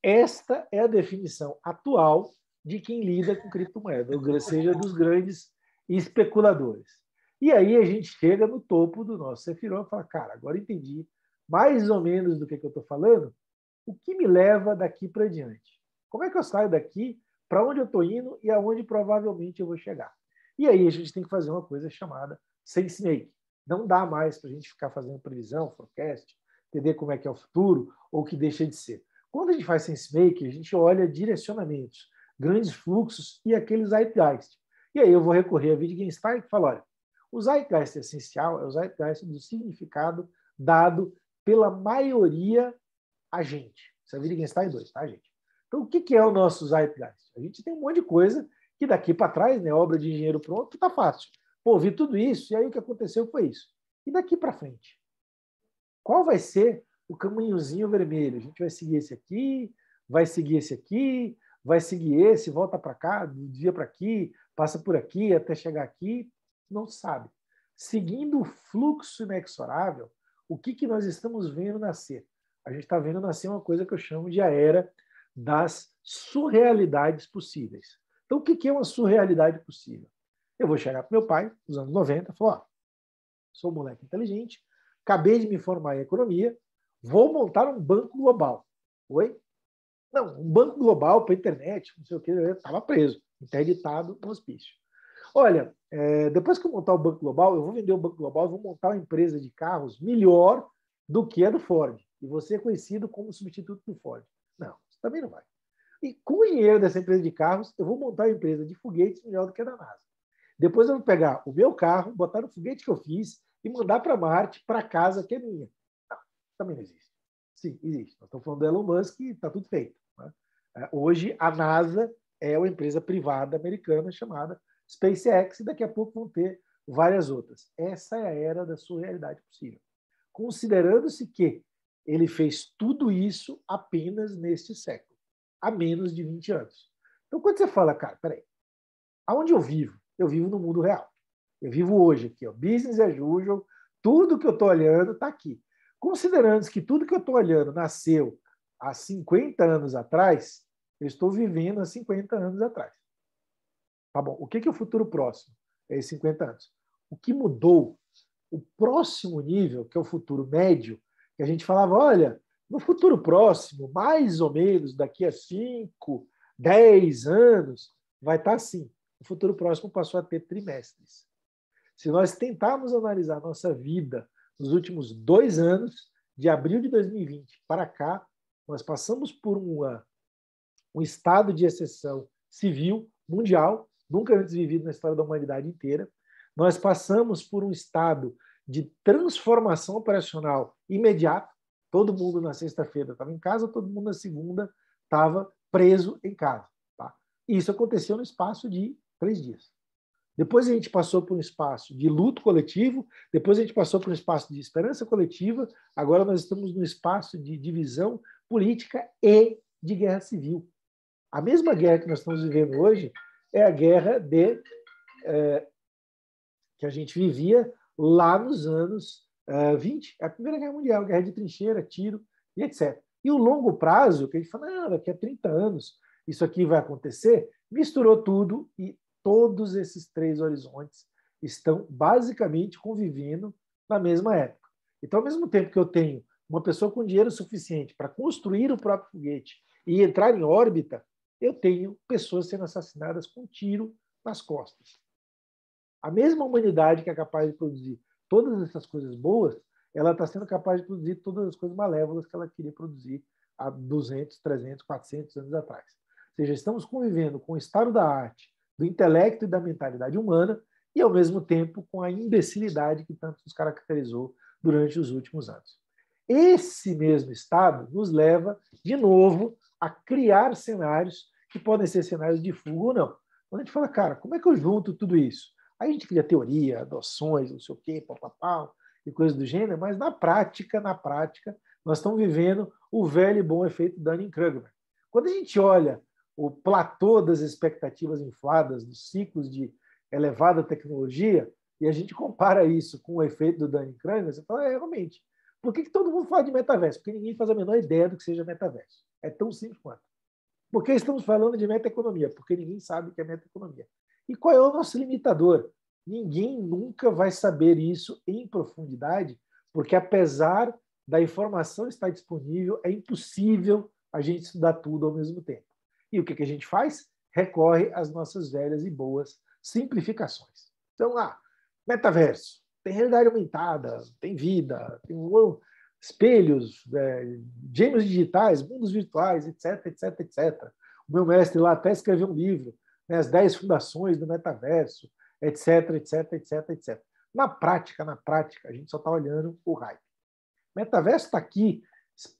Esta é a definição atual de quem lida com criptomoeda, ou seja, dos grandes especuladores. E aí a gente chega no topo do nosso Sefirot e fala, cara, agora entendi mais ou menos do que, que eu estou falando, o que me leva daqui para diante? Como é que eu saio daqui? Para onde eu estou indo e aonde provavelmente eu vou chegar? E aí a gente tem que fazer uma coisa chamada sense make. Não dá mais para a gente ficar fazendo previsão, forecast, entender como é que é o futuro ou o que deixa de ser. Quando a gente faz sense make, a gente olha direcionamentos, grandes fluxos e aqueles zeitgeist. E aí eu vou recorrer a Wittgenstein e falo, olha, o zeitgeist é essencial é o zeitgeist do significado dado pela maioria a gente. Isso é Wittgenstein 2, tá, gente? Então, o que é o nosso zeitgeist? A gente tem um monte de coisa que daqui para trás, né, obra de engenheiro pronto, está fácil. Pô, vi tudo isso, e aí o que aconteceu foi isso. E daqui para frente? Qual vai ser o caminhozinho vermelho? A gente vai seguir esse aqui, vai seguir esse aqui, vai seguir esse, volta para cá, do dia para aqui, passa por aqui até chegar aqui, não sabe. Seguindo o fluxo inexorável, o que, que nós estamos vendo nascer? A gente está vendo nascer uma coisa que eu chamo de a era das surrealidades possíveis. Então, o que é uma surrealidade possível? Eu vou chegar para meu pai, nos anos 90, e falar: ó, sou um moleque inteligente, acabei de me formar em economia, vou montar um banco global. Oi? Não, um banco global para internet, não sei o que, estava preso, interditado no hospício. Olha, é, depois que eu montar o Banco Global, eu vou vender o Banco Global eu vou montar uma empresa de carros melhor do que a do Ford. E você é conhecido como substituto do Ford. Não, isso também não vai. E com o dinheiro dessa empresa de carros, eu vou montar uma empresa de foguetes melhor do que a da NASA. Depois eu vou pegar o meu carro, botar no foguete que eu fiz e mandar para Marte, para casa que é minha. Não, também não existe. Sim, existe. Nós estamos falando do Elon Musk e está tudo feito. Né? É, hoje, a NASA é uma empresa privada americana chamada SpaceX e daqui a pouco vão ter várias outras. Essa é a era da sua realidade possível. Considerando-se que ele fez tudo isso apenas neste século há menos de 20 anos. Então, quando você fala, cara, peraí, aonde eu vivo? Eu vivo no mundo real. Eu vivo hoje aqui, ó, business as usual, tudo que eu estou olhando está aqui. Considerando que tudo que eu estou olhando nasceu há 50 anos atrás, eu estou vivendo há 50 anos atrás. Tá bom, o que é o futuro próximo? É 50 anos. O que mudou? O próximo nível, que é o futuro médio, que a gente falava, olha, no futuro próximo, mais ou menos daqui a 5, 10 anos, vai estar tá assim. O futuro próximo passou a ter trimestres. Se nós tentarmos analisar nossa vida nos últimos dois anos, de abril de 2020 para cá, nós passamos por uma, um estado de exceção civil mundial, nunca antes vivido na história da humanidade inteira. Nós passamos por um estado de transformação operacional imediata, Todo mundo na sexta-feira estava em casa, todo mundo na segunda estava preso em casa. Tá? Isso aconteceu no espaço de três dias. Depois a gente passou por um espaço de luto coletivo, depois a gente passou por um espaço de esperança coletiva, agora nós estamos num espaço de divisão política e de guerra civil. A mesma guerra que nós estamos vivendo hoje é a guerra de, é, que a gente vivia lá nos anos 20, ah, é a Primeira Guerra Mundial, guerra de trincheira, tiro e etc. E o longo prazo, que a gente fala, não, daqui a 30 anos isso aqui vai acontecer, misturou tudo e todos esses três horizontes estão basicamente convivendo na mesma época. Então, ao mesmo tempo que eu tenho uma pessoa com dinheiro suficiente para construir o próprio foguete e entrar em órbita, eu tenho pessoas sendo assassinadas com tiro nas costas. A mesma humanidade que é capaz de produzir todas essas coisas boas, ela está sendo capaz de produzir todas as coisas malévolas que ela queria produzir há 200, 300, 400 anos atrás. Ou seja, estamos convivendo com o estado da arte, do intelecto e da mentalidade humana, e ao mesmo tempo com a imbecilidade que tanto nos caracterizou durante os últimos anos. Esse mesmo estado nos leva, de novo, a criar cenários que podem ser cenários de fuga ou não. Quando a gente fala, cara, como é que eu junto tudo isso? Aí a gente cria teoria, adoções, não sei o quê, papapá, e coisas do gênero, mas na prática, na prática, nós estamos vivendo o velho e bom efeito Dunning-Kruger. Quando a gente olha o platô das expectativas infladas, dos ciclos de elevada tecnologia, e a gente compara isso com o efeito do Dunning-Kruger, você fala, é, realmente, por que, que todo mundo fala de metaverso? Porque ninguém faz a menor ideia do que seja metaverso. É tão simples quanto. Por que estamos falando de metaeconomia? Porque ninguém sabe o que é metaeconomia. E qual é o nosso limitador? Ninguém nunca vai saber isso em profundidade, porque apesar da informação estar disponível, é impossível a gente estudar tudo ao mesmo tempo. E o que, a gente faz? Recorre às nossas velhas e boas simplificações. Então, lá, ah, metaverso, tem realidade aumentada, tem vida, tem espelhos, é, gêmeos digitais, mundos virtuais, etc, etc, etc. O meu mestre lá até escreveu um livro né, as dez fundações do metaverso, etc, etc, etc, etc. Na prática, na prática, a gente só está olhando o hype. O metaverso está aqui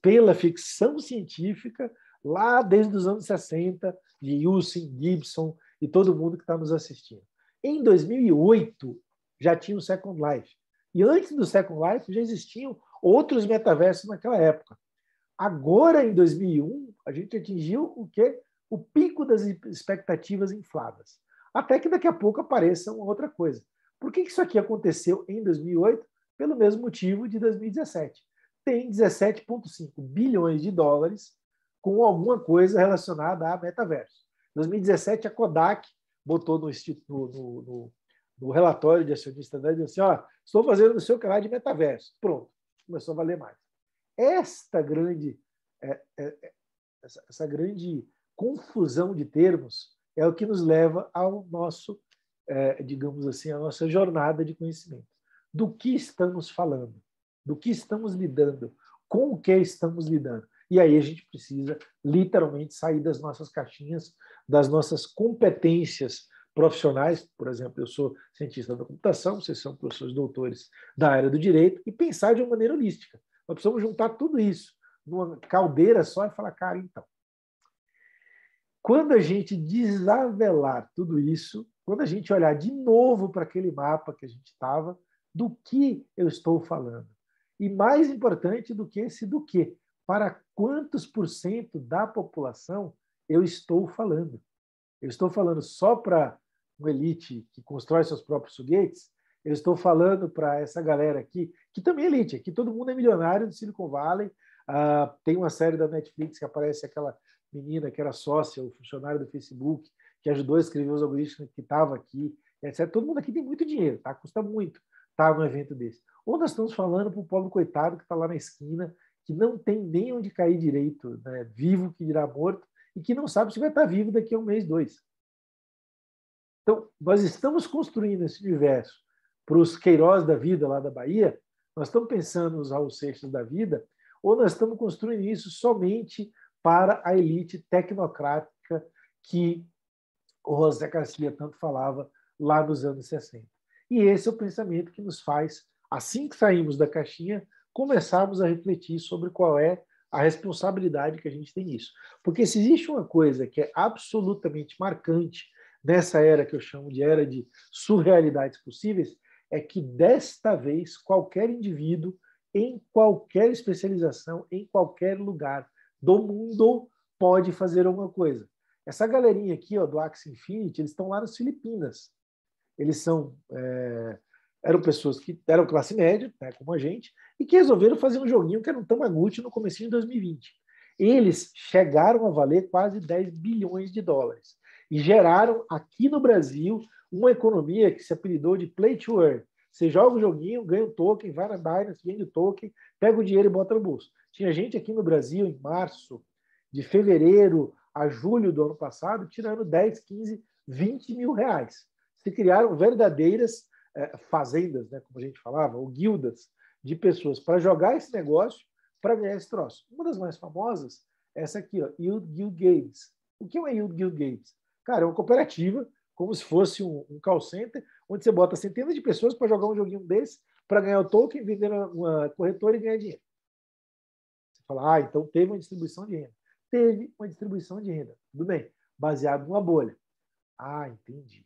pela ficção científica lá desde os anos 60, de Wilson, Gibson e todo mundo que está nos assistindo. Em 2008, já tinha o Second Life. E antes do Second Life, já existiam outros metaversos naquela época. Agora, em 2001, a gente atingiu o quê? o pico das expectativas infladas, até que daqui a pouco apareça uma outra coisa. Por que isso aqui aconteceu em 2008? Pelo mesmo motivo de 2017. Tem 17,5 bilhões de dólares com alguma coisa relacionada a metaverso. Em 2017, a Kodak botou no, no, no, no relatório de acionista e disse assim, estou fazendo o seu canal de metaverso. Pronto, começou a valer mais. Esta grande, é, é, é essa, essa grande confusão de termos é o que nos leva ao nosso, é, digamos assim, à nossa jornada de conhecimento. Do que estamos falando? Do que estamos lidando? Com o que estamos lidando? E aí a gente precisa literalmente sair das nossas caixinhas, das nossas competências profissionais, por exemplo, eu sou cientista da computação, vocês são professores doutores da área do direito, e pensar de uma maneira holística. Nós precisamos juntar tudo isso numa caldeira só e falar, cara, então, quando a gente desavelar tudo isso, quando a gente olhar de novo para aquele mapa que a gente estava, do que eu estou falando? E mais importante do que esse do que, para quantos por cento da população eu estou falando? Eu estou falando só para uma elite que constrói seus próprios foguetes? Eu estou falando para essa galera aqui, que também é elite, que todo mundo é milionário do Silicon Valley, Uh, tem uma série da Netflix que aparece aquela menina que era sócia, o funcionário do Facebook, que ajudou a escrever os algoritmos que estava aqui, etc. Todo mundo aqui tem muito dinheiro, tá? custa muito estar tá, num evento desse. Ou nós estamos falando para o pobre coitado que está lá na esquina, que não tem nem onde cair direito, né? vivo que irá morto, e que não sabe se vai estar tá vivo daqui a um mês, dois. Então, nós estamos construindo esse universo para os Queiroz da vida lá da Bahia, nós estamos pensando nos Raul Seixas da vida, ou nós estamos construindo isso somente para a elite tecnocrática que o José Castilha tanto falava lá nos anos 60. E esse é o pensamento que nos faz, assim que saímos da caixinha, começarmos a refletir sobre qual é a responsabilidade que a gente tem nisso. Porque se existe uma coisa que é absolutamente marcante nessa era que eu chamo de era de surrealidades possíveis, é que desta vez qualquer indivíduo, em qualquer especialização, em qualquer lugar, do mundo pode fazer alguma coisa. Essa galerinha aqui ó, do Axie Infinity, eles estão lá nas Filipinas. Eles são é, eram pessoas que eram classe média, né, como a gente, e que resolveram fazer um joguinho que era um Tamagotchi no começo de 2020. Eles chegaram a valer quase 10 bilhões de dólares e geraram aqui no Brasil uma economia que se apelidou de play to earn. Você joga o um joguinho, ganha um token, vai na Binance, vende o token, pega o dinheiro e bota no bolso. Tinha gente aqui no Brasil em março, de fevereiro a julho do ano passado, tirando 10, 15, 20 mil reais. Se criaram verdadeiras eh, fazendas, né, como a gente falava, ou guildas de pessoas para jogar esse negócio para ganhar esse troço. Uma das mais famosas é essa aqui, ó, Yield Guild Games. O que é uma Yield Guild Games? Cara, é uma cooperativa, como se fosse um, um call center, onde você bota centenas de pessoas para jogar um joguinho desse, para ganhar o token, vender uma corretora e ganhar dinheiro. Falar, ah, então teve uma distribuição de renda. Teve uma distribuição de renda. Tudo bem. Baseado numa bolha. Ah, entendi.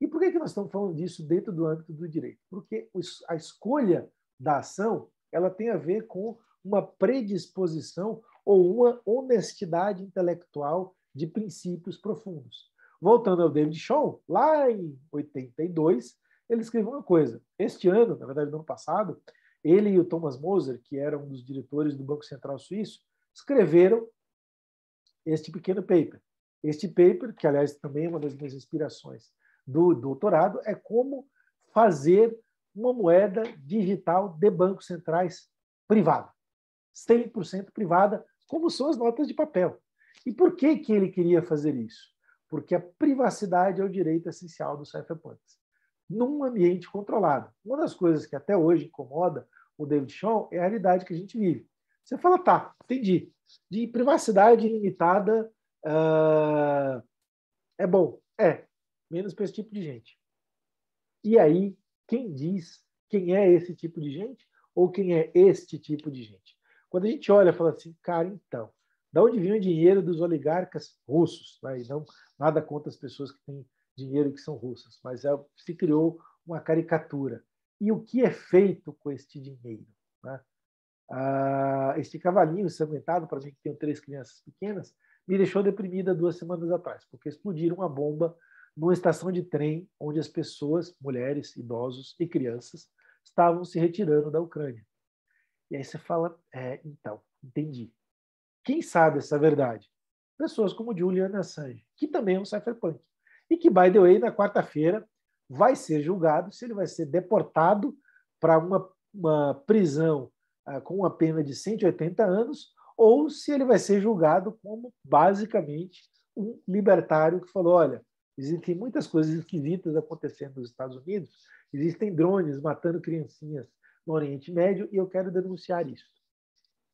E por que, que nós estamos falando disso dentro do âmbito do direito? Porque a escolha da ação ela tem a ver com uma predisposição ou uma honestidade intelectual de princípios profundos. Voltando ao David Shaw, lá em 82, ele escreveu uma coisa. Este ano, na verdade, no ano passado, ele e o Thomas Moser, que era um dos diretores do Banco Central Suíço, escreveram este pequeno paper. Este paper, que aliás também é uma das minhas inspirações do doutorado, é como fazer uma moeda digital de bancos centrais privada, 100% privada, como são as notas de papel. E por que, que ele queria fazer isso? Porque a privacidade é o direito essencial dos cypherpunks, num ambiente controlado. Uma das coisas que até hoje incomoda o David Shaw, é a realidade que a gente vive. Você fala, tá, entendi. De privacidade limitada uh, ah, é bom. É, menos para esse tipo de gente. E aí, quem diz quem é esse tipo de gente ou quem é este tipo de gente? Quando a gente olha fala assim, cara, então, da onde vem o dinheiro dos oligarcas russos? não, nada contra as pessoas que têm dinheiro que são russas, mas é, se criou uma caricatura e o que é feito com este dinheiro. Né? Ah, este cavalinho ensanguentado, para a gente que tem três crianças pequenas, me deixou deprimida duas semanas atrás, porque explodiram uma bomba numa estação de trem onde as pessoas, mulheres, idosos e crianças, estavam se retirando da Ucrânia. E aí você fala, é, então, entendi. Quem sabe essa verdade? Pessoas como Julian Assange, que também é um cypherpunk. E que, by the way, na quarta-feira vai ser julgado se ele vai ser deportado para uma, uma prisão ah, com uma pena de 180 anos ou se ele vai ser julgado como basicamente um libertário que falou: olha, existem muitas coisas esquisitas acontecendo nos Estados Unidos, existem drones matando criancinhas no Oriente Médio e eu quero denunciar isso.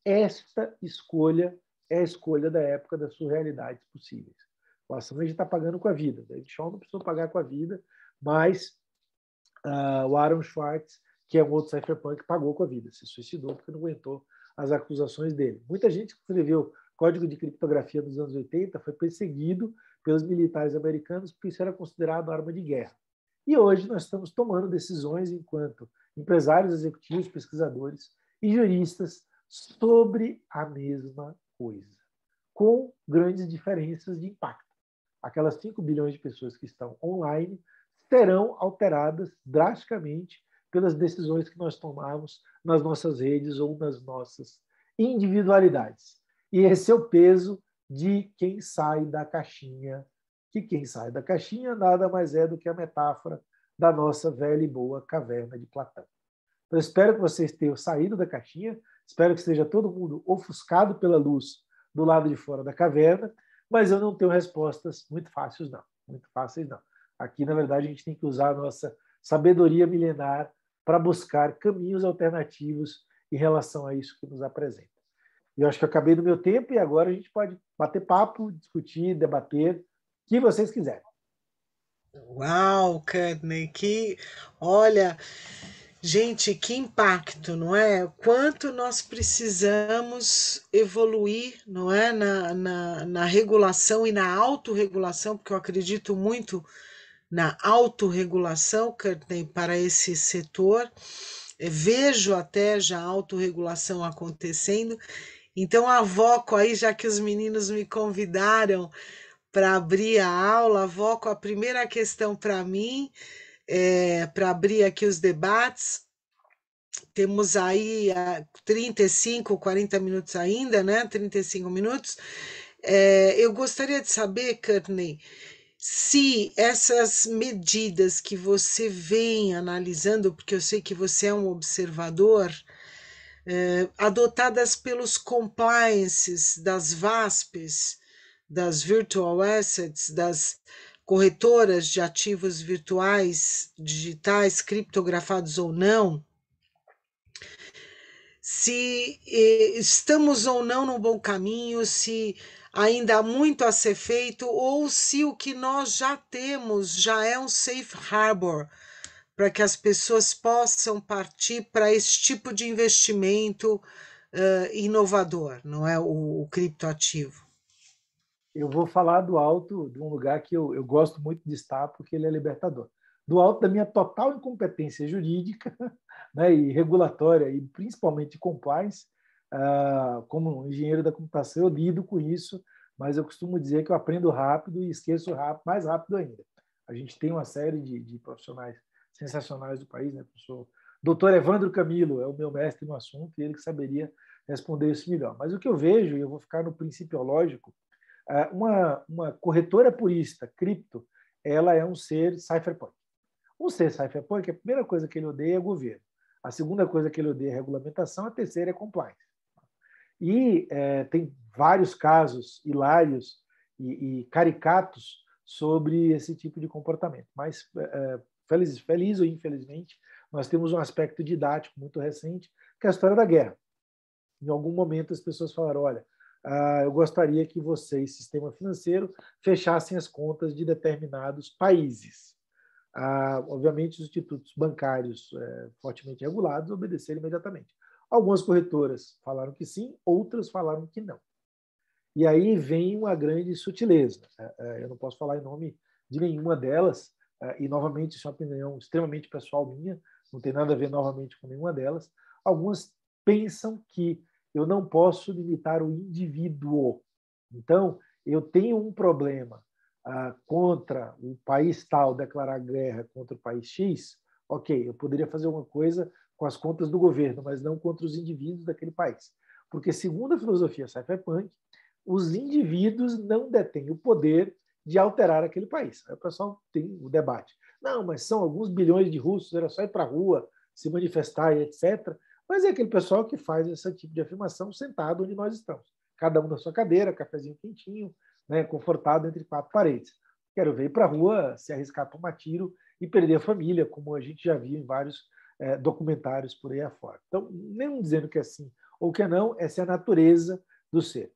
Esta escolha é a escolha da época das surrealidades possíveis. O Assange está pagando com a vida, David Shaw não precisou pagar com a vida, mas uh, o Aaron Schwartz, que é um outro cypherpunk, pagou com a vida, se suicidou porque não aguentou as acusações dele. Muita gente que escreveu código de criptografia nos anos 80 foi perseguido pelos militares americanos porque isso era considerado arma de guerra. E hoje nós estamos tomando decisões enquanto empresários, executivos, pesquisadores e juristas sobre a mesma coisa, com grandes diferenças de impacto. Aquelas 5 bilhões de pessoas que estão online terão alteradas drasticamente pelas decisões que nós tomarmos nas nossas redes ou nas nossas individualidades. E esse é o peso de quem sai da caixinha, que quem sai da caixinha nada mais é do que a metáfora da nossa velha e boa caverna de Platão. Então, espero que vocês tenham saído da caixinha, espero que esteja todo mundo ofuscado pela luz do lado de fora da caverna, mas eu não tenho respostas muito fáceis, não. Muito fáceis, não. Aqui, na verdade, a gente tem que usar a nossa sabedoria milenar para buscar caminhos alternativos em relação a isso que nos apresenta. eu acho que eu acabei do meu tempo e agora a gente pode bater papo, discutir, debater, o que vocês quiserem. Uau, Cadney, que. Olha, gente, que impacto, não é? Quanto nós precisamos evoluir, não é? Na, na, na regulação e na autorregulação, porque eu acredito muito na autorregulação que tem para esse setor, é, vejo até já a autorregulação acontecendo. Então, avoco aí, já que os meninos me convidaram para abrir a aula, avoco a primeira questão para mim, é, para abrir aqui os debates. Temos aí 35, é, 40 minutos ainda, né? 35 minutos. É, eu gostaria de saber, Courtney, se essas medidas que você vem analisando, porque eu sei que você é um observador, eh, adotadas pelos compliances das VASPs, das Virtual Assets, das corretoras de ativos virtuais, digitais, criptografados ou não, se eh, estamos ou não no bom caminho, se ainda há muito a ser feito ou se o que nós já temos já é um safe harbor para que as pessoas possam partir para esse tipo de investimento uh, inovador, não é? O, o criptoativo. Eu vou falar do alto de um lugar que eu, eu gosto muito de estar porque ele é libertador. Do alto da minha total incompetência jurídica né, e regulatória e principalmente compliance, ah, como engenheiro da computação, eu lido com isso, mas eu costumo dizer que eu aprendo rápido e esqueço rápido, mais rápido ainda. A gente tem uma série de, de profissionais sensacionais do país, né, professor? Doutor Evandro Camilo é o meu mestre no assunto e ele que saberia responder isso melhor. Mas o que eu vejo, e eu vou ficar no princípio lógico, é, uma, uma corretora purista, cripto, ela é um ser cypherpunk. Um ser cypherpunk, a primeira coisa que ele odeia é governo. A segunda coisa que ele odeia é regulamentação, a terceira é compliance. E é, tem vários casos hilários e, e, caricatos sobre esse tipo de comportamento. Mas, é, é feliz, feliz ou infelizmente, nós temos um aspecto didático muito recente, que é a história da guerra. Em algum momento as pessoas falaram: olha, ah, eu gostaria que vocês, sistema financeiro, fechassem as contas de determinados países. Ah, obviamente, os institutos bancários é, fortemente regulados obedeceram imediatamente. Algumas corretoras falaram que sim, outras falaram que não. E aí vem uma grande sutileza. Né? É, eu não posso falar em nome de nenhuma delas, é, e novamente isso é uma opinião extremamente pessoal minha, não tem nada a ver novamente com nenhuma delas. Algumas pensam que eu não posso limitar o indivíduo. Então, eu tenho um problema ah, contra o país tal declarar guerra contra o país X, ok, eu poderia fazer uma coisa com as contas do governo, mas não contra os indivíduos daquele país. Porque, segundo a filosofia cypherpunk, os indivíduos não detêm o poder de alterar aquele país. Aí o pessoal tem o debate. Não, mas são alguns bilhões de russos, era só ir para a rua, se manifestar e etc. Mas é aquele pessoal que faz esse tipo de afirmação sentado onde nós estamos. Cada um na sua cadeira, cafezinho quentinho, né, confortado entre quatro paredes. Quero ver ir para a rua, se arriscar para tomar tiro e perder a família, como a gente já viu em vários é, documentários por aí afora. Então, nem dizendo que é assim ou que é não, essa é a natureza do ser.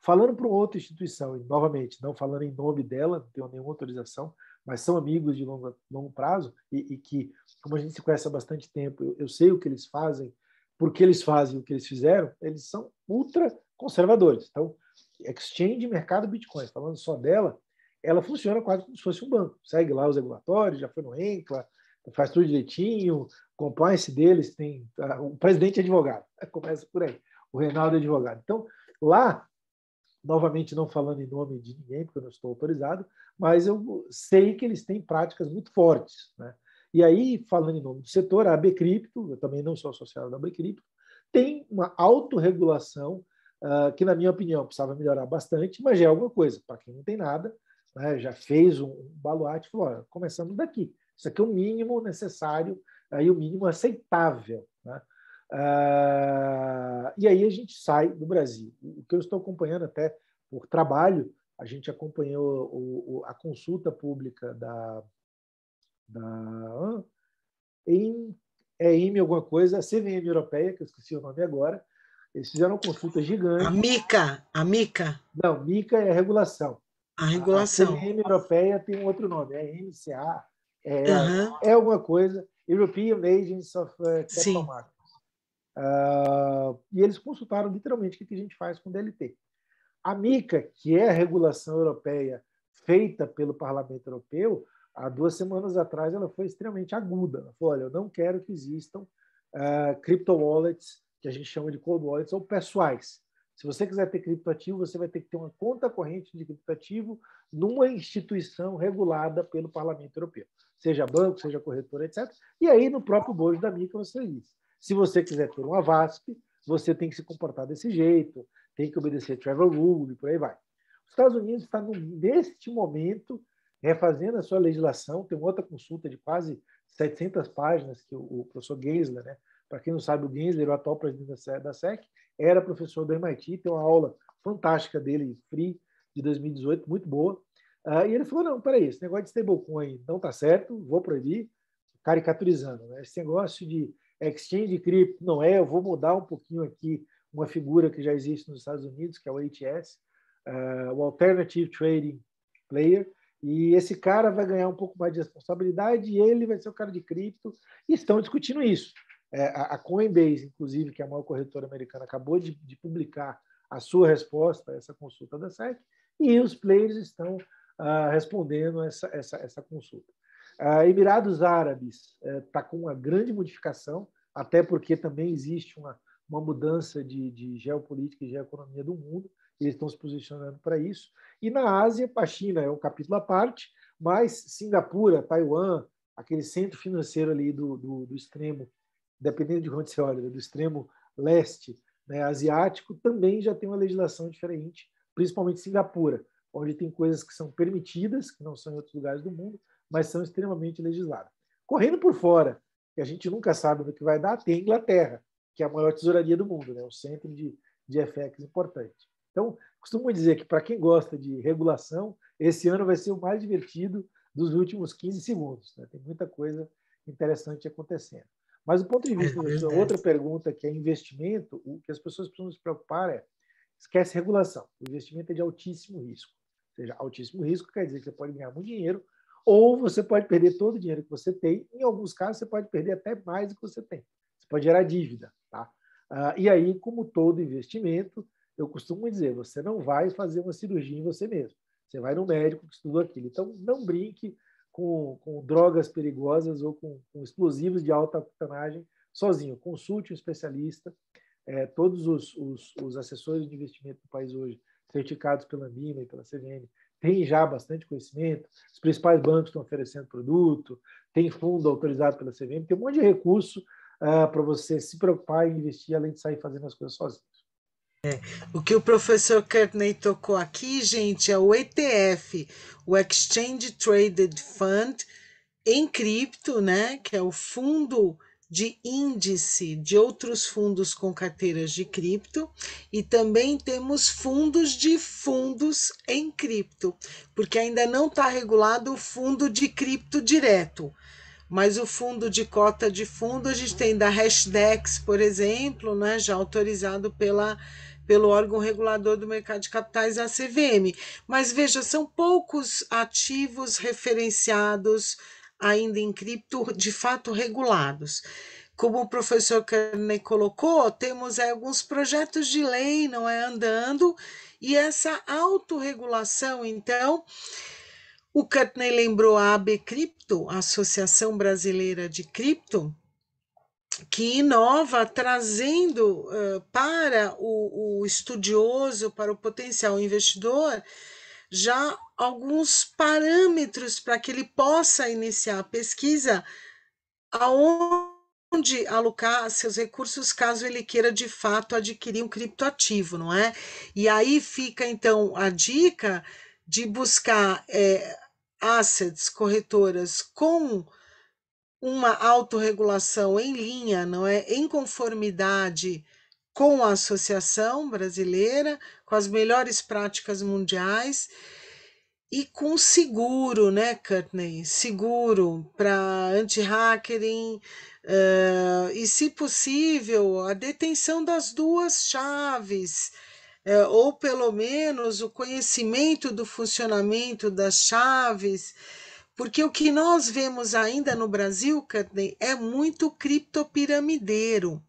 Falando para outra instituição, e novamente, não falando em nome dela, não tenho nenhuma autorização, mas são amigos de longo, longo prazo e, e, que, como a gente se conhece há bastante tempo, eu, eu sei o que eles fazem, por que eles fazem o que eles fizeram, eles são ultra conservadores. Então, exchange mercado Bitcoin, falando só dela, ela funciona quase como se fosse um banco. Segue lá os regulatórios, já foi no ENCLA, faz tudo direitinho, compliance deles tem. Tá, o presidente é advogado, começa por aí. O Reinaldo é advogado. Então, lá, novamente não falando em nome de ninguém, porque eu não estou autorizado, mas eu sei que eles têm práticas muito fortes. Né? E aí, falando em nome do setor, a AB Cripto, eu também não sou associado da AB Cripto, tem uma autorregulação uh, que, na minha opinião, precisava melhorar bastante, mas já é alguma coisa. Para quem não tem nada, né, já fez um, um baluarte e falou: olha, começamos daqui. Isso aqui é o mínimo necessário e o mínimo aceitável. Né? Ah, e aí a gente sai do Brasil. O que eu estou acompanhando até por trabalho, a gente acompanhou o, o, a consulta pública da, da em é em alguma coisa, a CVM Europeia, que eu esqueci o nome agora, eles fizeram uma consulta gigante. A MICA, a MICA. Não, MICA é a regulação. A regulação. A CVM Europeia tem um outro nome, é MCA, é, uhum. é alguma coisa. European Agents of eh, Capital Markets. Uh, ah, e eles consultaram literalmente o que a gente faz com o DLT. A MICA, que é a regulação europeia feita pelo Parlamento Europeu, há duas semanas atrás ela foi extremamente aguda. Ela falou: olha, eu não quero que existam uh, crypto wallets, que a gente chama de cold wallets, ou pessoais. Se você quiser ter criptoativo, você vai ter que ter uma conta corrente de criptoativo numa instituição regulada pelo Parlamento Europeu, seja banco, seja corretora, etc. E aí, no próprio bojo da mica, você diz. Se você quiser ter uma VASP, você tem que se comportar desse jeito, tem que obedecer travel rule, por aí vai. Os Estados Unidos está, neste momento, refazendo a sua legislação. Tem uma outra consulta de quase 700 páginas que o, o professor Gensler, né? para quem não sabe, o Gensler, o atual presidente da SEC, era professor do MIT, tem uma aula fantástica dele, free, de 2018, muito boa. Uh, e ele falou: não, peraí, esse negócio de stablecoin não está certo, vou proibir, caricaturizando. Né? Esse negócio de exchange de cripto não é, eu vou mudar um pouquinho aqui uma figura que já existe nos Estados Unidos, que é o ATS, uh, ah, o Alternative Trading Player, e esse cara vai ganhar um pouco mais de responsabilidade e ele vai ser o cara de cripto, e estão discutindo isso. É, a Coinbase, inclusive, que é a maior corretora americana, acabou de, de publicar a sua resposta a essa consulta da SEC e os players estão uh, respondendo essa, essa, essa consulta. Uh, Emirados Árabes está é, uh, com uma grande modificação, até porque também existe uma, uma mudança de, de geopolítica e geoeconomia do mundo, eles estão se posicionando para isso. E na Ásia, a China é um capítulo à parte, mas Singapura, Taiwan, aquele centro financeiro ali do, do, do extremo dependendo de onde você olha, né, do extremo leste né, asiático, também já tem uma legislação diferente, principalmente Singapura, onde tem coisas que são permitidas, que não são em outros lugares do mundo, mas são extremamente legisladas. Correndo por fora, que a gente nunca sabe no que vai dar, tem a Inglaterra, que é a maior tesouraria do mundo, né, um centro de, de FX importante. Então, costumo dizer que para quem gosta de regulação, esse ano vai ser o mais divertido dos últimos 15 segundos. Né? Tem muita coisa interessante acontecendo. Mas do ponto de é vista da outra pergunta, que é investimento, o que as pessoas precisam se preocupar é esquece regulação. O investimento é de altíssimo risco. Ou seja, altíssimo risco quer dizer que você pode ganhar muito dinheiro ou você pode perder todo o dinheiro que você tem. Em alguns casos, você pode perder até mais do que você tem. Você pode gerar dívida. Tá? Ah, e aí, como todo investimento, eu costumo dizer, você não vai fazer uma cirurgia em você mesmo. Você vai no médico que estudou aquilo. Então, não brinque com, com drogas perigosas ou com, com explosivos de alta octanagem sozinho. Consulte um especialista. É, todos os, os, os, assessores de investimento do país hoje, certificados pela MIMA e pela CVM, têm já bastante conhecimento. Os principais bancos estão oferecendo produto, tem fundo autorizado pela CVM, tem um monte de recurso ah, para você se preocupar e investir, além de sair fazendo as coisas sozinho. É. O que o professor Courtney tocou aqui, gente, é o ETF, o Exchange Traded Fund em cripto, né? Que é o fundo de índice de outros fundos com carteiras de cripto e também temos fundos de fundos em cripto, porque ainda não está regulado o fundo de cripto direto. Mas o fundo de cota de fundo a gente tem da Hashdex, por exemplo, né, já autorizado pela, pelo órgão regulador do mercado de capitais, a CVM. Mas veja, são poucos ativos referenciados ainda em cripto, de fato regulados. Como o professor Carne colocou, temos aí alguns projetos de lei, não é, andando, e essa autorregulação, então, o Cutney lembrou a AB Cripto, a Associação Brasileira de Cripto, que inova trazendo uh, para o, o, estudioso, para o potencial investidor, já alguns parâmetros para que ele possa iniciar a pesquisa aonde alocar seus recursos caso ele queira de fato adquirir um criptoativo, não é? E aí fica então a dica de buscar é, assets, corretoras com uma autorregulação em linha, não é, em conformidade com a Associação Brasileira, com as melhores práticas mundiais e com seguro, né, Courtney? Seguro para anti hackering uh, eh, e, se possível, a detenção das duas chaves é, ou pelo menos o conhecimento do funcionamento das chaves, porque o que nós vemos ainda no Brasil, Katney, é muito criptopiramideiro.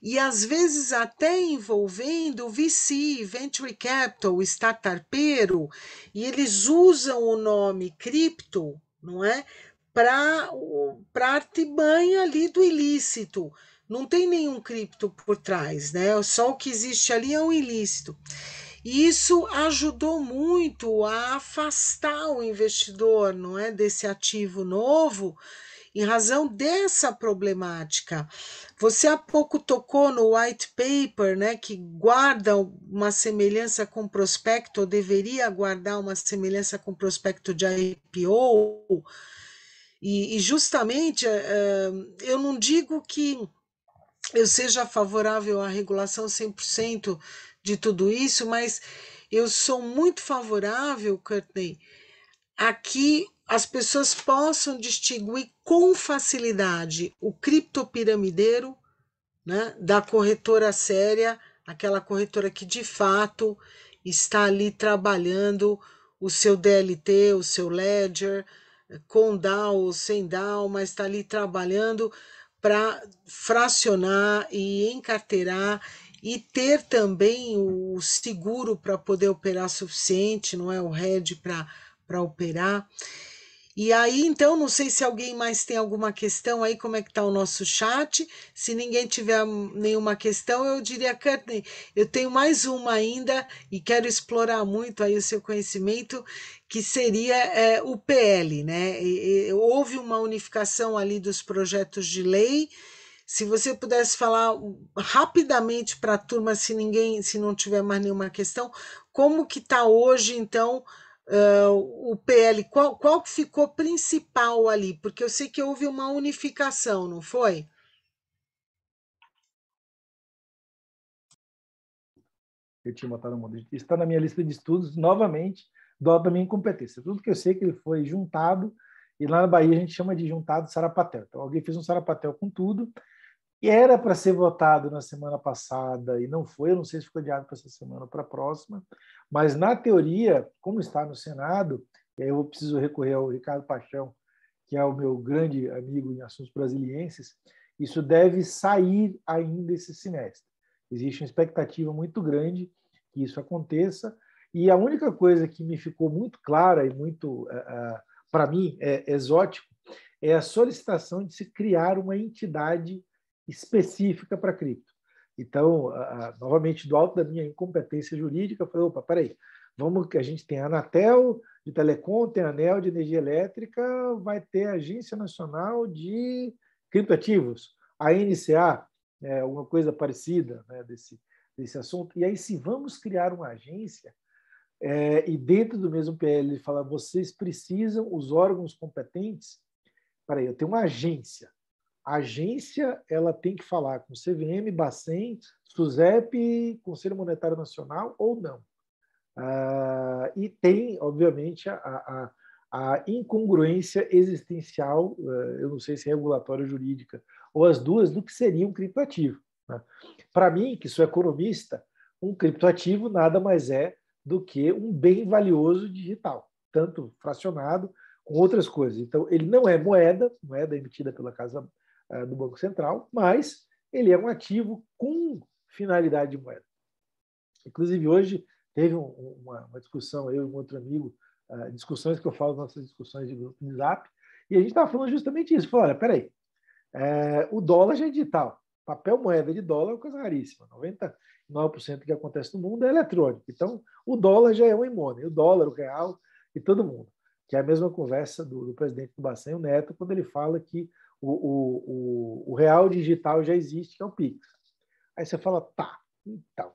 E às vezes até envolvendo o VC, Venture Capital, estatarpeiro, e eles usam o nome cripto, não é? Para a artimanha ali do ilícito não tem nenhum cripto por trás, né? Só o que existe ali é um ilícito. E isso ajudou muito a afastar o investidor, não é, desse ativo novo, em razão dessa problemática. Você há pouco tocou no white paper, né, que guarda uma semelhança com prospecto, ou deveria guardar uma semelhança com prospecto de IPO. E, e justamente uh, eu não digo que eu seja favorável à regulação 100% de tudo isso, mas eu sou muito favorável, Courtney, a que as pessoas possam distinguir com facilidade o criptopiramideiro né, da corretora séria, aquela corretora que de fato está ali trabalhando o seu DLT, o seu ledger, com DAO ou sem DAO, mas está ali trabalhando para fracionar e encarteirar e ter também o seguro para poder operar suficiente, não é o RED para operar. E aí, então, não sei se alguém mais tem alguma questão aí, como é que está o nosso chat. Se ninguém tiver nenhuma questão, eu diria, Courtney, eu tenho mais uma ainda e quero explorar muito aí o seu conhecimento, que seria é, o PL. Né? E, e, houve uma unificação ali dos projetos de lei. Se você pudesse falar rapidamente para a turma, se ninguém, se não tiver mais nenhuma questão, como que está hoje, então, Uh, o PL, qual, qual ficou principal ali? Porque eu sei que houve uma unificação, não foi? Eu tinha botado um monte. Está na minha lista de estudos novamente, dota da minha incompetência. Tudo que eu sei é que ele foi juntado, e lá na Bahia a gente chama de juntado sarapatel. Então, alguém fez um sarapatel com tudo, e era para ser votado na semana passada e não foi, eu não sei se ficou adiado para essa semana ou para a próxima, mas na teoria, como está no Senado, e aí eu preciso recorrer ao Ricardo Paixão, que é o meu grande amigo em assuntos brasilienses, isso deve sair ainda esse semestre. Existe uma expectativa muito grande que isso aconteça, e a única coisa que me ficou muito clara e muito, eh, eh, para mim, é exótico, é a solicitação de se criar uma entidade específica para cripto. Então, novamente, do alto da minha incompetência jurídica, eu falei, opa, peraí, vamos que a gente tem a Anatel de telecom, tem a ANEL de energia elétrica, vai ter a Agência Nacional de Criptativos, a NCA, é, né, uma coisa parecida né, desse, desse assunto. E aí, se vamos criar uma agência, é, e dentro do mesmo PL ele fala: vocês precisam, os órgãos competentes. Peraí, eu tenho uma agência. A agência ela tem que falar com CVM, Bacen, SUSEP, Conselho Monetário Nacional ou não. Ah, e tem, obviamente, a, a, a incongruência existencial, eh, eu não sei se é regulatória ou jurídica, ou as duas, do que seria um criptoativo. Né? Para mim, que sou economista, um criptoativo nada mais é do que um bem valioso digital, tanto fracionado com outras coisas. Então, ele não é moeda, moeda emitida pela Casa uh, do Banco Central, mas ele é um ativo com finalidade de moeda. Inclusive, hoje teve um, uma, uma, discussão, eu e um outro amigo, uh, discussões que eu falo nossas discussões de grupo no Zap, e a gente estava falando justamente isso. Falou, olha, peraí, é, o dólar já é digital, Papel moeda de dólar é uma coisa raríssima. 99% do que acontece no mundo é eletrônico. Então, o dólar já é um imune, o dólar, o real e todo mundo. Que é a mesma conversa do, do presidente do Bacen, o Neto, quando ele fala que o, o, o, o real digital já existe, que é o Pix. Aí você fala, tá, então,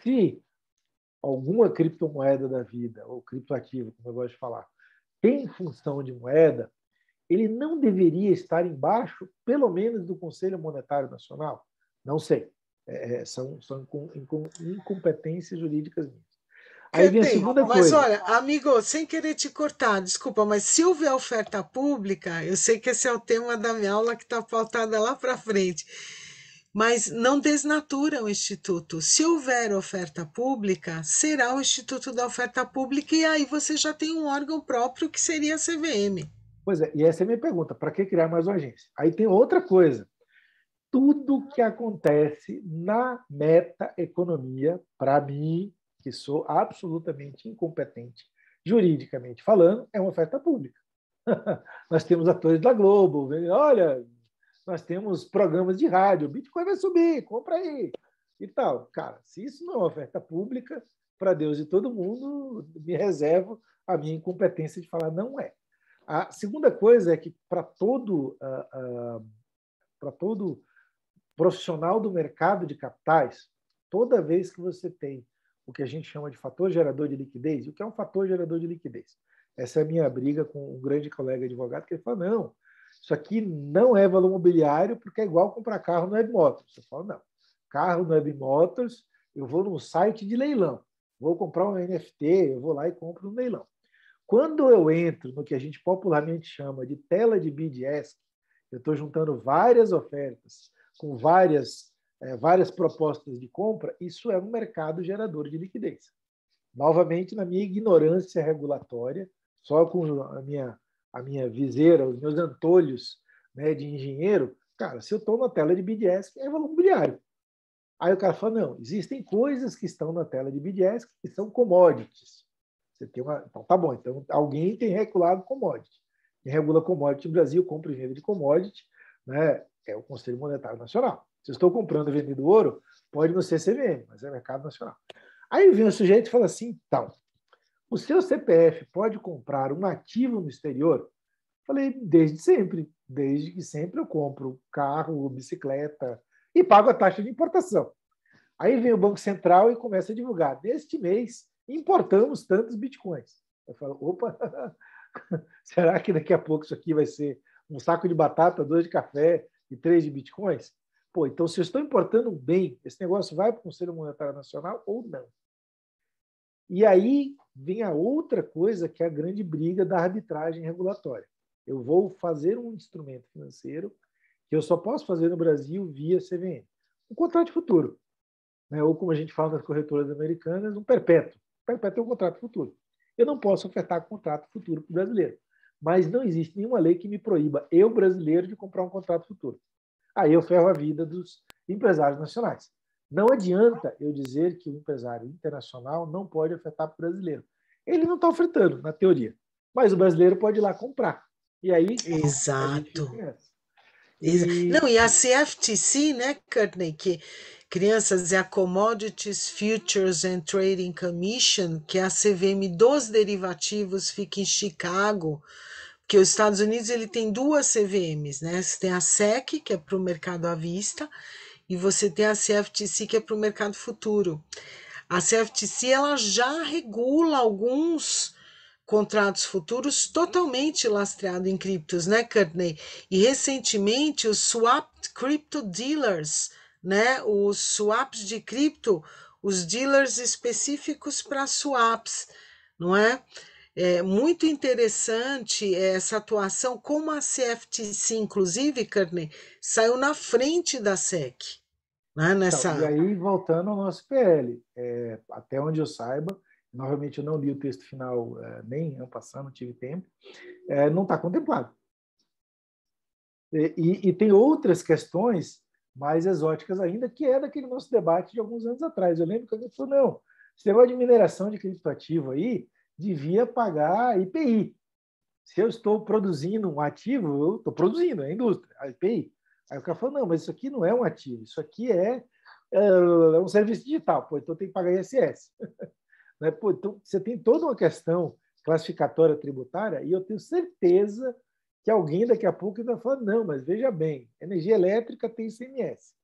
se alguma criptomoeda da vida, ou criptoativo, como eu gosto de falar, tem função de moeda, ele não deveria estar embaixo, pelo menos, do Conselho Monetário Nacional? Não sei. É, é são são incompetências jurídicas minhas. Aí vem a segunda mas coisa. olha, amigo, sem querer te cortar, desculpa, mas se houver oferta pública, eu sei que esse é o tema da minha aula que está pautada lá para frente, mas não desnatura o Instituto. Se houver oferta pública, será o Instituto da Oferta Pública e aí você já tem um órgão próprio que seria a CVM. Pois é, e essa é a minha pergunta: para que criar mais uma agência? Aí tem outra coisa. Tudo que acontece na metaeconomia, para mim, que sou absolutamente incompetente juridicamente falando, é uma oferta pública. nós temos atores da Globo, olha, nós temos programas de rádio, Bitcoin vai subir, compra aí e tal. Cara, se isso não é uma oferta pública, para Deus e todo mundo, me reservo a minha incompetência de falar não é. A segunda coisa é que para todo ah, ah, para todo profissional do mercado de capitais, toda vez que você tem o que a gente chama de fator gerador de liquidez, o que é um fator gerador de liquidez? Essa é a minha briga com um grande colega advogado que ele fala: não, isso aqui não é valor mobiliário porque é igual comprar carro no Webmotors. Você fala: não, carro no Webmotors, eu vou num site de leilão, vou comprar um NFT, eu vou lá e compro no um leilão. Quando eu entro no que a gente popularmente chama de tela de BDS, eu estou juntando várias ofertas com várias, é, várias propostas de compra, isso é um mercado gerador de liquidez. Novamente, na minha ignorância regulatória, só com a minha, a minha viseira, os meus antolhos né, de engenheiro, cara, se eu estou na tela de BDS, é valor imobiliário. Aí o cara fala, não, existem coisas que estão na tela de BDS que são commodities. Você tem uma... Então, tá bom. Então, alguém tem regulado commodity. Quem regula commodity no Brasil, compra e venda de commodity, né? é o Conselho Monetário Nacional. Se eu estou comprando e vendendo ouro, pode não ser CVM, mas é mercado nacional. Aí vem um sujeito e fala assim, então, o seu CPF pode comprar um ativo no exterior? Falei, desde sempre. Desde que sempre eu compro carro, bicicleta e pago a taxa de importação. Aí vem o Banco Central e começa a divulgar. Neste mês, importamos tantos bitcoins. Eu falo, opa, será que daqui a pouco isso aqui vai ser um saco de batata, dois de café e três de bitcoins? Pô, então se eu estou importando bem, esse negócio vai para o Conselho Monetário Nacional ou não? E aí vem a outra coisa que é a grande briga da arbitragem regulatória. Eu vou fazer um instrumento financeiro que eu só posso fazer no Brasil via CVM. Um contrato de futuro, né? ou como a gente fala nas corretoras americanas, um perpétuo para ter um contrato futuro. Eu não posso ofertar contrato futuro para o brasileiro. Mas não existe nenhuma lei que me proíba, eu, brasileiro, de comprar um contrato futuro. Aí eu ferro a vida dos empresários nacionais. Não adianta eu dizer que o empresário internacional não pode ofertar para o brasileiro. Ele não está ofertando, na teoria. Mas o brasileiro pode ir lá comprar. E aí. Exato. E... Não, e a CFTC, né, Courtney, que Crianças, é a Commodities Futures and Trading Commission, que é a CVM dos derivativos, fica em Chicago, porque os Estados Unidos ele tem duas CVMs, né? Você tem a SEC, que é para o mercado à vista, e você tem a CFTC, que é para o mercado futuro. A CFTC ela já regula alguns contratos futuros totalmente lastreado em criptos, né, Courtney? E recentemente os Swap Crypto Dealers né, os swaps de cripto, os dealers específicos para swaps, não é? É muito interessante essa atuação, como a CFTC, inclusive, Carney, saiu na frente da SEC. Né, então, nessa... Então, e aí, voltando ao nosso PL, é, até onde eu saiba, novamente eu não li o texto final é, nem ano passado, não tive tempo, é, não está contemplado. E, e, e, tem outras questões mais exóticas ainda, que é daquele nosso debate de alguns anos atrás. Eu lembro que alguém falou, não, esse negócio de mineração de criptoativo aí devia pagar IPI. Se eu estou produzindo um ativo, eu estou produzindo, é a indústria, a IPI. Aí o cara falou, não, mas isso aqui não é um ativo, isso aqui é, é, é um serviço digital, pô, então tem que pagar ISS. Né? pô, então você tem toda uma questão classificatória tributária e eu tenho certeza que alguém daqui a pouco vai falar não, mas veja bem, energia elétrica tem ICMS,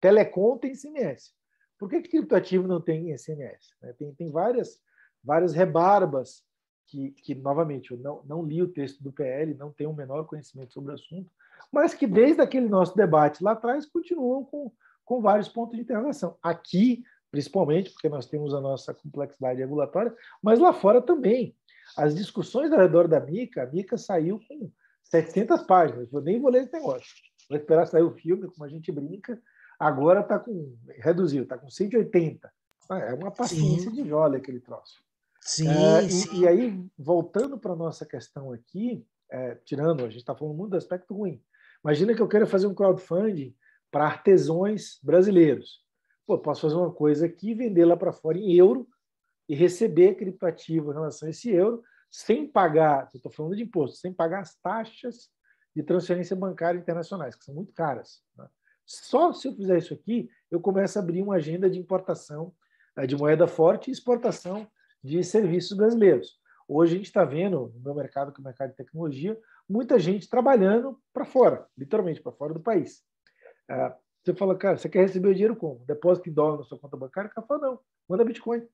telecom tem ICMS. Por que, que criptoativo não tem ICMS? Né? Tem, tem várias, várias rebarbas que, que, novamente, eu não, não li o texto do PL, não tenho o menor conhecimento sobre o assunto, mas que desde aquele nosso debate lá atrás continuam com, com vários pontos de interrogação. Aqui, principalmente, porque nós temos a nossa complexidade regulatória, mas lá fora também. As discussões ao redor da MICA, a MICA saiu com 700 páginas. Eu nem vou ler esse negócio. Vou esperar sair o filme, como a gente brinca. Agora está com. reduziu, está com 180. Ah, é uma paciência sim. de joia aquele troço. Sim, é, sim. E, e, aí, voltando para a nossa questão aqui, é, tirando, a gente está falando muito do aspecto ruim. Imagina que eu quero fazer um crowdfunding para artesões brasileiros. Pô, posso fazer uma coisa aqui, vender lá para fora em euro e receber criptoativo em relação a esse euro sem pagar, estou falando de imposto, sem pagar as taxas de transferência bancária internacionais, que são muito caras. Né? Só se eu fizer isso aqui, eu começo a abrir uma agenda de importação eh, de moeda forte e exportação de serviços brasileiros. Hoje a gente está vendo, no meu mercado, que é o mercado de tecnologia, muita gente trabalhando para fora, literalmente para fora do país. Eh, você fala, cara, você quer receber o dinheiro como? Depósito em dólar na sua conta bancária? O cara fala, não, manda Bitcoin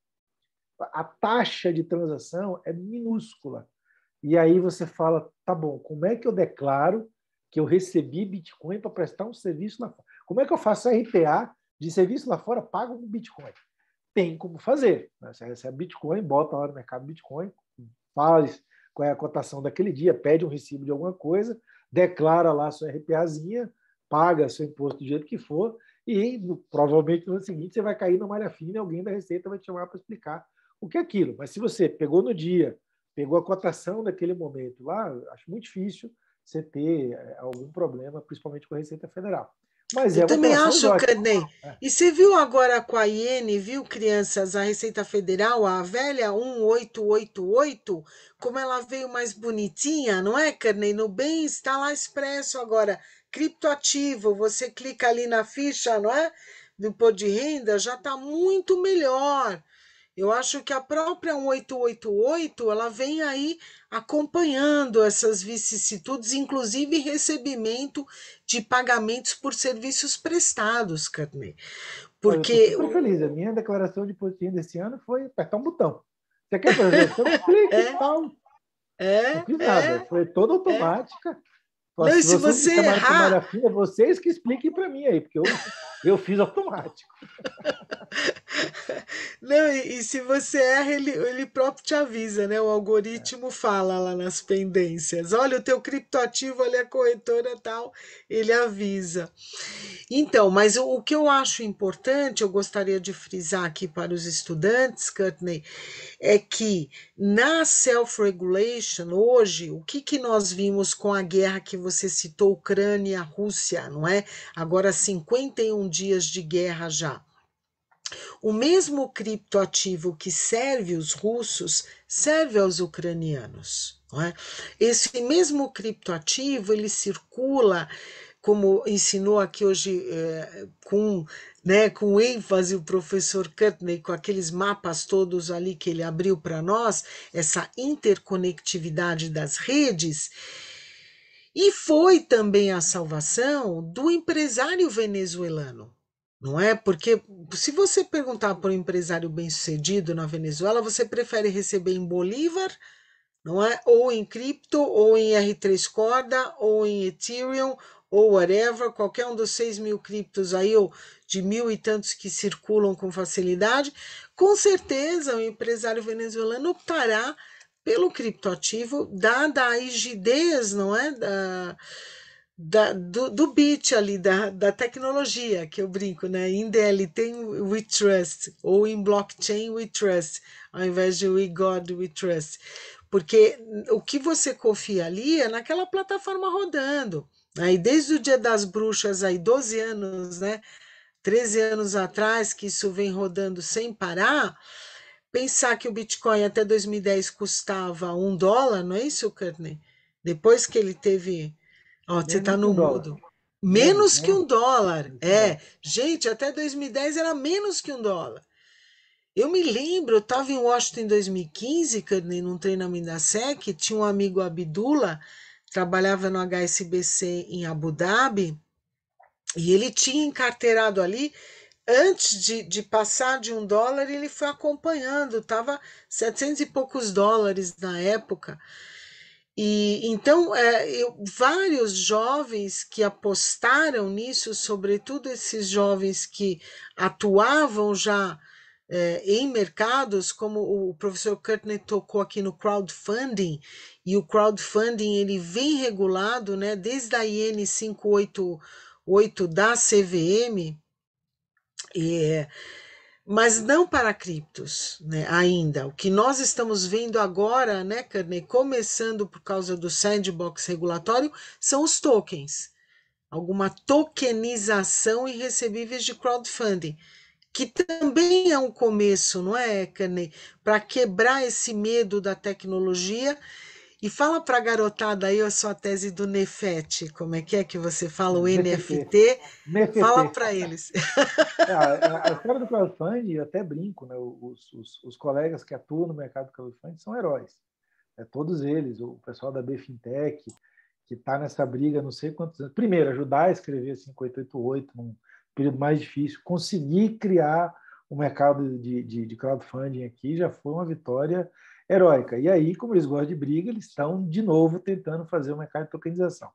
a taxa de transação é minúscula. E aí você fala, tá bom, como é que eu declaro que eu recebi Bitcoin para prestar um serviço lá fora? Como é que eu faço RPA de serviço lá fora pago com Bitcoin? Tem como fazer. Né? Você recebe Bitcoin, bota lá no mercado Bitcoin, faz qual é a cotação daquele dia, pede um recibo de alguma coisa, declara lá sua RPAzinha, paga seu imposto do jeito que for, e provavelmente no ano seguinte você vai cair na malha fina e alguém da Receita vai te chamar para explicar o que é aquilo. Mas se você pegou no dia, pegou a cotação naquele momento lá, acho muito difícil você ter eh, algum problema, principalmente com a Receita Federal. Mas Eu é também acho, Cadê? É. E você viu agora com a Iene, viu, crianças, a Receita Federal, a velha 1888, como ela veio mais bonitinha, não é, Carney? No bem está lá expresso agora, criptoativo, você clica ali na ficha, não é? Do imposto de renda, já está muito melhor eu acho que a própria 1888 ela vem aí acompanhando essas vicissitudes, inclusive recebimento de pagamentos por serviços prestados, Carmen. Porque. Eu super feliz. A minha declaração de postinho desse ano foi apertar um botão. Você quer fazer? Então, clique é, tal. É, não fiz nada. É, foi toda automática. Não, se, se você, você errar. Filha, vocês que expliquem para mim aí, porque eu. Eu fiz automático. Não, e, e, se você erra, ele, ele próprio te avisa, né? O algoritmo é. fala lá nas pendências. Olha, o teu criptoativo, olha a corretora tal, ele avisa. Então, mas o, o que eu acho importante, eu gostaria de frisar aqui para os estudantes, Courtney, é que na self-regulation, hoje, o que, que nós vimos com a guerra que você citou, Ucrânia-Rússia, não é? Agora 51 dias de guerra já. O mesmo criptoativo que serve os russos serve aos ucranianos. É? Esse mesmo criptoativo ele circula, como ensinou aqui hoje é, com, né, com ênfase o professor Kutney, com aqueles mapas todos ali que ele abriu para nós, essa interconectividade das redes e foi também a salvação do empresário venezuelano. Não é? Porque se você perguntar para um empresário bem-sucedido na Venezuela, você prefere receber em bolívar, não é? Ou em cripto, ou em R3 corda, ou em Ethereum, ou whatever, qualquer um dos 6 mil criptos aí, ou de mil e tantos que circulam com facilidade, com certeza o empresário venezuelano optará pelo criptoativo, dada a rigidez não é, da, da do, do bit ali, da, da tecnologia, que eu brinco, né? em DLT we trust, ou em blockchain we trust, ao invés de we God we trust. Porque o que você confia ali é naquela plataforma rodando. Aí desde o Dia das Bruxas, aí 12 anos, né? 13 anos atrás, que isso vem rodando sem parar, Pensar que o Bitcoin até 2010 custava um dólar, não é isso, Kutney? Depois que ele teve. Ó, você está no mudo. Menos, que um né? dólar. É. Gente, até 2010 era menos que um dólar. Eu me lembro, eu estava em Washington em 2015, Kutney, num treinamento da SEC, tinha um amigo Abdullah, trabalhava no HSBC em Abu Dhabi, e ele tinha encarteirado ali antes de, de passar de um dólar, ele foi acompanhando, estava 700 e poucos dólares na época. E então é, eu, vários jovens que apostaram nisso, sobretudo esses jovens que atuavam já é, em mercados, como o professor Kirtner tocou aqui no crowdfunding, e o crowdfunding ele vem regulado né, desde a IN 588 da CVM, é, mas não para criptos né, ainda. O que nós estamos vendo agora, né, Carney, começando por causa do sandbox regulatório, são os tokens. Alguma tokenização e recebíveis de crowdfunding, que também é um começo, não é, Carney? Para quebrar esse medo da tecnologia e fala para a garotada aí a sua tese do Nefete, como é que é que você fala o NFT? NFT. Fala para eles. a, ah, é, a, história do crowdfunding, eu até brinco, né? os, os, os colegas que atuam no mercado do crowdfunding são heróis. É, todos eles, o pessoal da BFintech, que está nessa briga não sei quantos anos. Primeiro, ajudar a escrever 5888 num período mais difícil, conseguir criar o mercado de, de, de crowdfunding aqui já foi uma vitória heróica. E aí, como eles gostam de briga, eles estão de novo tentando fazer uma carta de tokenização.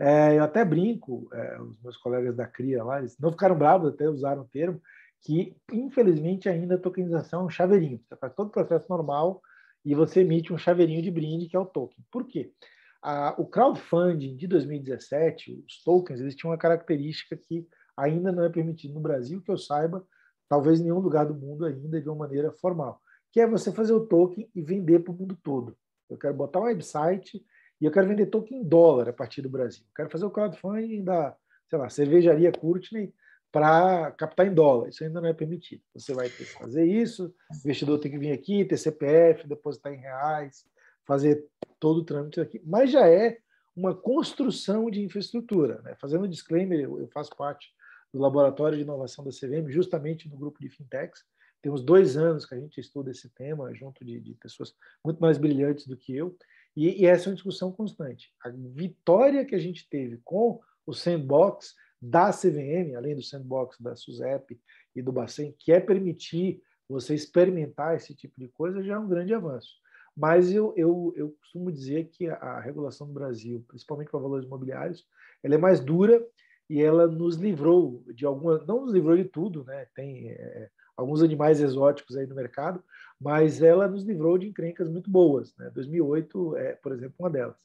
É, eu até brinco, é, os meus colegas da CRIA lá, eles não ficaram bravos, até usaram o termo, que infelizmente ainda a tokenização é um chaveirinho. Você faz todo o processo normal e você emite um chaveirinho de brinde, que é o token. Por quê? A, o crowdfunding de 2017, os tokens, eles tinham uma característica que ainda não é permitido no Brasil, que eu saiba, talvez em nenhum lugar do mundo ainda de uma maneira formal, que é você fazer o token e vender para o mundo todo. Eu quero botar um website e eu quero vender token em dólar a partir do Brasil. Eu quero fazer o crowdfunding da, sei lá, cervejaria Courtney para captar em dólar. Isso ainda não é permitido. Você vai ter que fazer isso, o investidor tem que vir aqui, ter CPF, depositar em reais, fazer todo o trâmite aqui. Mas já é uma construção de infraestrutura. Né? Fazendo um disclaimer, eu faço parte do laboratório de inovação da CVM, justamente no grupo de fintechs, temos dois anos que a gente estuda esse tema junto de, de pessoas muito mais brilhantes do que eu, e, e, essa é uma discussão constante. A vitória que a gente teve com o sandbox da CVM, além do sandbox da SUSEP e do Bacen, que é permitir você experimentar esse tipo de coisa, já é um grande avanço. Mas eu, eu, eu costumo dizer que a, regulação do Brasil, principalmente para valores imobiliários, ela é mais dura e ela nos livrou de algumas, não nos livrou de tudo, né? Tem é, alguns animais exóticos aí no mercado, mas ela nos livrou de encrencas muito boas. Né? 2008 é, por exemplo, uma delas.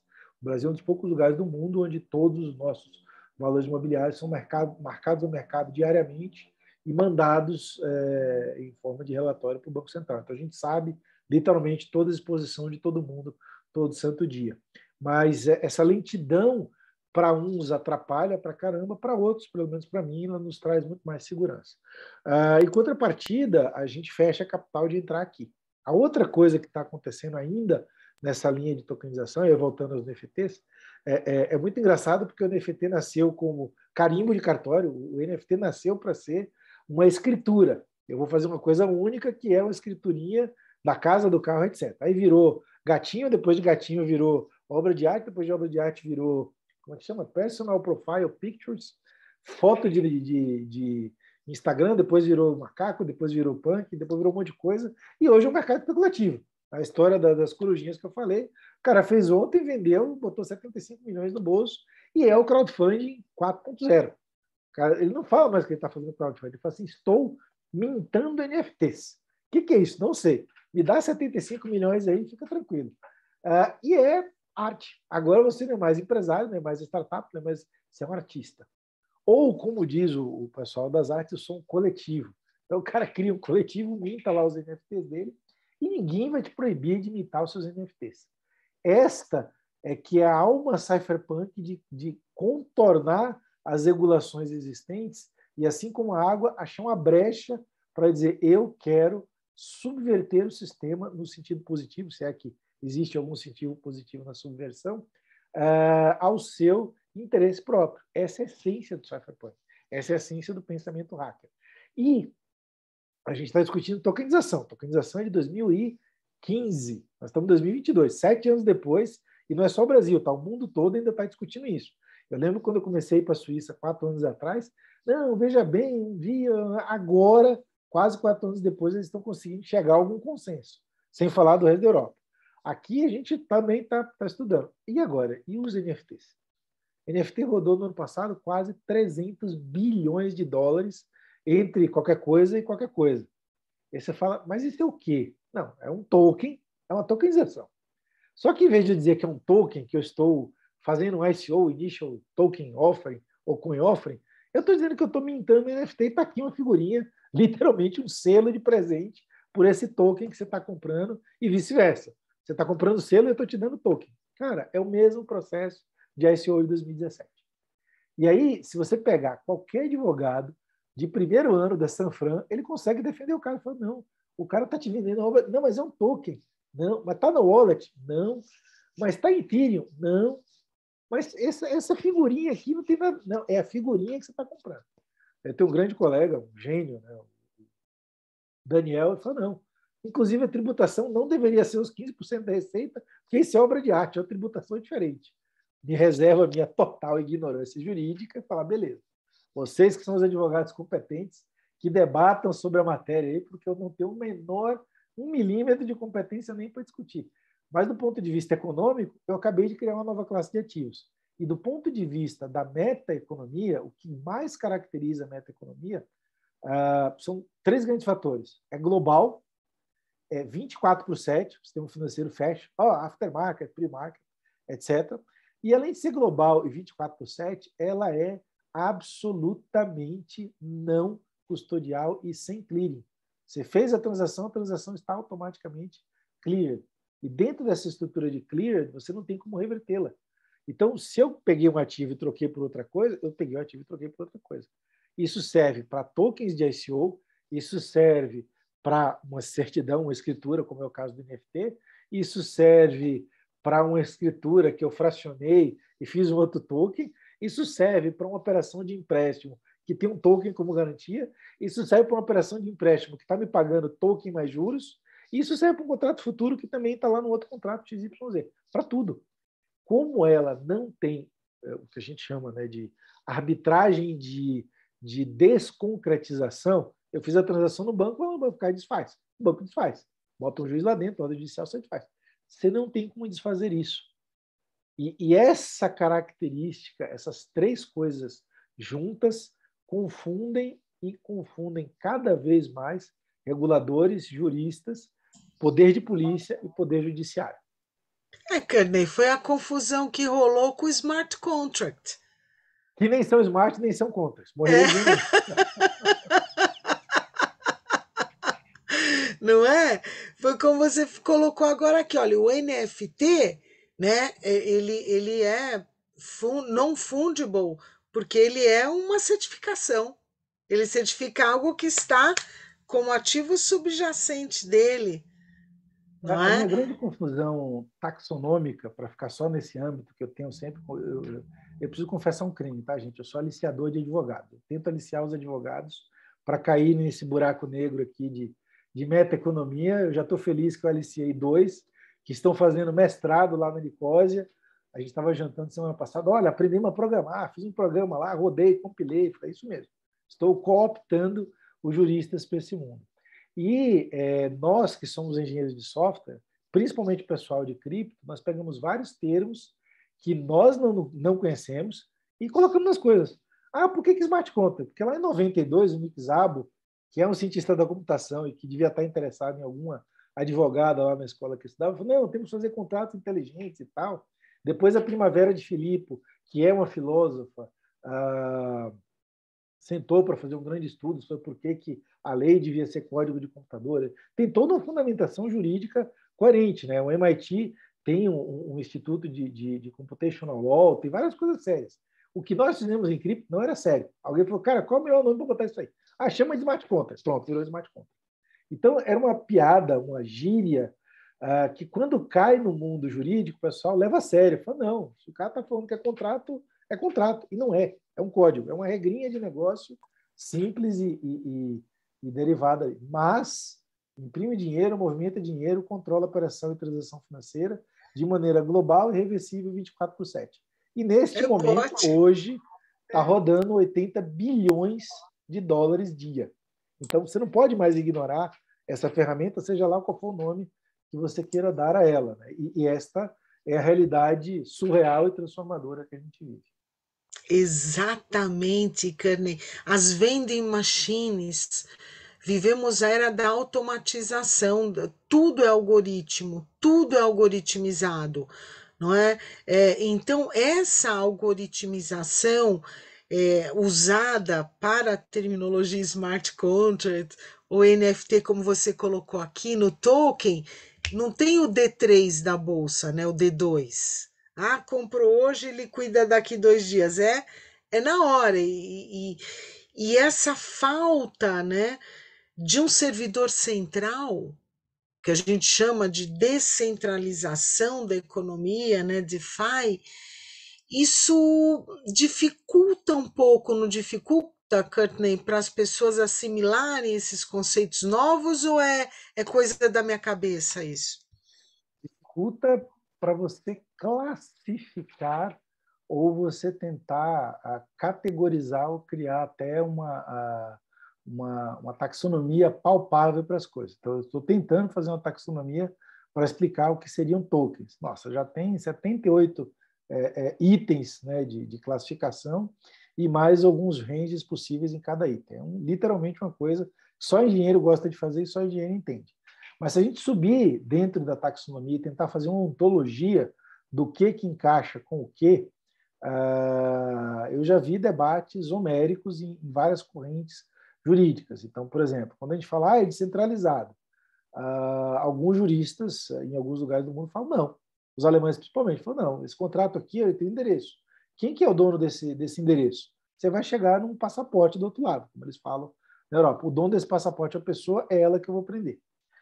O Brasil é um dos poucos lugares do mundo onde todos os nossos valores imobiliários são mercado, marcados no mercado diariamente e mandados é, em forma de relatório para o Banco Central. Então a gente sabe literalmente toda a exposição de todo mundo todo santo dia. Mas é, essa lentidão para uns atrapalha para caramba, para outros, pelo menos para mim, ela nos traz muito mais segurança. Uh, em contrapartida, a gente fecha a capital de entrar aqui. A outra coisa que está acontecendo ainda nessa linha de tokenização, e voltando aos NFTs, é, é, é, muito engraçado porque o NFT nasceu como carimbo de cartório, o NFT nasceu para ser uma escritura. Eu vou fazer uma coisa única que é uma escriturinha da casa, do carro, etc. Aí virou gatinho, depois de gatinho virou obra de arte, depois de obra de arte virou como é que chama? Personal Profile Pictures, foto de, de, de Instagram, depois virou macaco, depois virou punk, depois virou um monte de coisa, e hoje é um mercado especulativo. A história da, das corujinhas que eu falei, o cara fez ontem, vendeu, botou 75 milhões no bolso, e é o crowdfunding 4.0. Ele não fala mais que ele está fazendo crowdfunding, ele fala assim, estou mintando NFTs. O que, que, é isso? Não sei. Me dá 75 milhões aí, fica tranquilo. Ah, e é arte. Agora você não é mais empresário, não é mais startup, não é mais. Você é um artista. Ou, como diz o, pessoal das artes, eu sou um coletivo. Então o cara cria um coletivo, minta lá os NFTs dele, e ninguém vai te proibir de imitar os seus NFTs. Esta é que é a alma cypherpunk de, de contornar as regulações existentes e, assim como a água, achar uma brecha para dizer eu quero subverter o sistema no sentido positivo, se é que existe algum sentido positivo na subversão, uh, ao seu interesse próprio. Essa é a essência do cypherpunk. Essa é a essência do pensamento hacker. E a gente está discutindo tokenização. Tokenização é de 2015. Nós estamos em 2022, sete anos depois, e não é só o Brasil, tá? o mundo todo ainda está discutindo isso. Eu lembro quando eu comecei para a Suíça, quatro anos atrás, não, veja bem, via agora, quase quatro anos depois, eles estão conseguindo chegar a algum consenso, sem falar do resto da Europa. Aqui a gente também está tá estudando. E agora? E os NFTs? NFT rodou no ano passado quase 300 bilhões de dólares entre qualquer coisa e qualquer coisa. E você fala, mas isso é o quê? Não, é um token, é uma tokenização. Só que em vez de dizer que é um token, que eu estou fazendo um ICO, Initial Token Offering, ou Coin Offering, eu estou dizendo que eu estou mintando NFT e está aqui uma figurinha, literalmente um selo de presente por esse token que você está comprando e vice-versa. Você está comprando selo e eu estou te dando token. Cara, é o mesmo processo de ICO de 2017. E aí, se você pegar qualquer advogado de primeiro ano da Sanfran, ele consegue defender o cara. Fala, não, o cara está te vendendo obra. Não, mas é um token. Não, mas está no wallet? Não. Mas está em Ethereum? Não. Mas essa, essa figurinha aqui não tem nada. Não, é a figurinha que você está comprando. Eu tenho um grande colega, um gênio, né? Daniel, ele falou: não, Inclusive, a tributação não deveria ser os 15% da receita, porque isso é obra de arte, é uma tributação diferente. Me reserva a minha total ignorância jurídica e falar, beleza, vocês que são os advogados competentes, que debatam sobre a matéria aí, porque eu não tenho o menor, um milímetro de competência nem para discutir. Mas, do ponto de vista econômico, eu acabei de criar uma nova classe de ativos. E do ponto de vista da meta economia o que mais caracteriza a economia uh, ah, são três grandes fatores. É global, é, 24 por 7, o sistema financeiro fecha, ó, oh, aftermarket, pre-market, etc. E além de ser global e 24 por 7, ela é absolutamente não custodial e sem clearing. Você fez a transação, a transação está automaticamente cleared. E dentro dessa estrutura de cleared, você não tem como revertê-la. Então, se eu peguei um ativo e troquei por outra coisa, eu peguei o um ativo e troquei por outra coisa. Isso serve para tokens de ICO, isso serve para uma certidão, uma escritura, como é o caso do NFT, isso serve para uma escritura que eu fracionei e fiz um outro token, isso serve para uma operação de empréstimo que tem um token como garantia, isso serve para uma operação de empréstimo que está me pagando token mais juros, isso serve para um contrato futuro que também está lá no outro contrato XYZ, para tudo. Como ela não tem é, o que a gente chama né, de arbitragem de, de desconcretização, eu fiz a transação no banco, o banco cai e desfaz. O banco desfaz. Bota um juiz lá dentro, ordem judicial, você desfaz. Você não tem como desfazer isso. E, e essa característica, essas três coisas juntas, confundem e confundem cada vez mais reguladores, juristas, poder de polícia e poder judiciário. É, Carney, foi a confusão que rolou com o smart contract. Que nem são smart, nem são contracts. Morreu é. não é? Foi como você colocou agora aqui, olha, o NFT, né? É, ele, ele é fund, não fungible, porque ele é uma certificação. Ele certifica algo que está como ativo subjacente dele. Não é, é? uma grande confusão taxonômica para ficar só nesse âmbito que eu tenho sempre. Eu, eu, eu, preciso confessar um crime, tá, gente? Eu sou aliciador de advogado. Eu tento aliciar os advogados para cair nesse buraco negro aqui de de metaeconomia. Eu já estou feliz que eu aliciei dois que estão fazendo mestrado lá na Nicosia. A gente estava jantando semana passada. Olha, aprendemos a programar, fiz um programa lá, rodei, compilei. Falei, isso mesmo. Estou cooptando os juristas para esse mundo. E é, nós, que somos engenheiros de software, principalmente o pessoal de cripto, nós pegamos vários termos que nós não, não conhecemos e colocamos nas coisas. Ah, por que, que smart contract? Porque lá em 92, o Mixabo que é um cientista da computação e que devia estar interessado em alguma advogada lá na escola que eu estudava, falou, não, temos que fazer contratos inteligentes e tal. Depois a Primavera de Filippo, que é uma filósofa, ah, sentou para fazer um grande estudo sobre por que, que a lei devia ser código de computador. Tem toda uma fundamentação jurídica coerente. Né? O MIT tem um, um instituto de, de, de, computational law, tem várias coisas sérias. O que nós fizemos em cripto não era sério. Alguém falou, cara, qual é o melhor nome para botar isso aí? Ah, chama de smart contract. Pronto, virou smart contract. Então, era uma piada, uma gíria, uh, que quando cai no mundo jurídico, o pessoal leva a sério. Fala, não, se o cara está falando que é contrato, é contrato. E não é. É um código, é uma regrinha de negócio simples e, e, e, e derivada. Mas imprime dinheiro, movimenta dinheiro, controla a operação e transação financeira de maneira global e reversível 24 por 7. E neste tá é momento, hoje, está rodando 80 bilhões de dólares dia. Então, você não pode mais ignorar essa ferramenta, seja lá qual for o nome que você queira dar a ela. Né? E, e esta é a realidade surreal e transformadora que a gente vive. Exatamente, Carney. As vending machines. Vivemos a era da automatização, tudo é algoritmo, tudo é algoritmizado, não é? é então, essa algoritmização é, usada para a terminologia smart contract ou NFT, como você colocou aqui no token, não tem o D3 da bolsa, né? O D2. Ah, comprou hoje, liquida daqui dois dias. É, é na hora. E, e, e essa falta, né, de um servidor central que a gente chama de descentralização da economia, né, DeFi, isso dificulta um pouco, não dificulta, Courtney, para as pessoas assimilarem esses conceitos novos ou é, é coisa da minha cabeça isso? Dificulta para você classificar ou você tentar a, ah, categorizar ou criar até uma, a, ah, uma, uma, taxonomia palpável para as coisas. Então, eu estou tentando fazer uma taxonomia para explicar o que seriam tokens. Nossa, já tem 78 é, é, itens né, de, de, classificação e mais alguns ranges possíveis em cada item. É um, literalmente uma coisa só engenheiro gosta de fazer e só engenheiro entende. Mas se a gente subir dentro da taxonomia e tentar fazer uma ontologia do que que encaixa com o que, uh, ah, eu já vi debates homéricos em, em, várias correntes jurídicas. Então, por exemplo, quando a gente fala ah, é descentralizado, uh, alguns juristas em alguns lugares do mundo falam não, os alemães principalmente, falam não, esse contrato aqui ele tem endereço. Quem que é o dono desse, desse endereço? Você vai chegar num passaporte do outro lado, como eles falam na Europa. O dono desse passaporte é a pessoa, é ela que eu vou prender.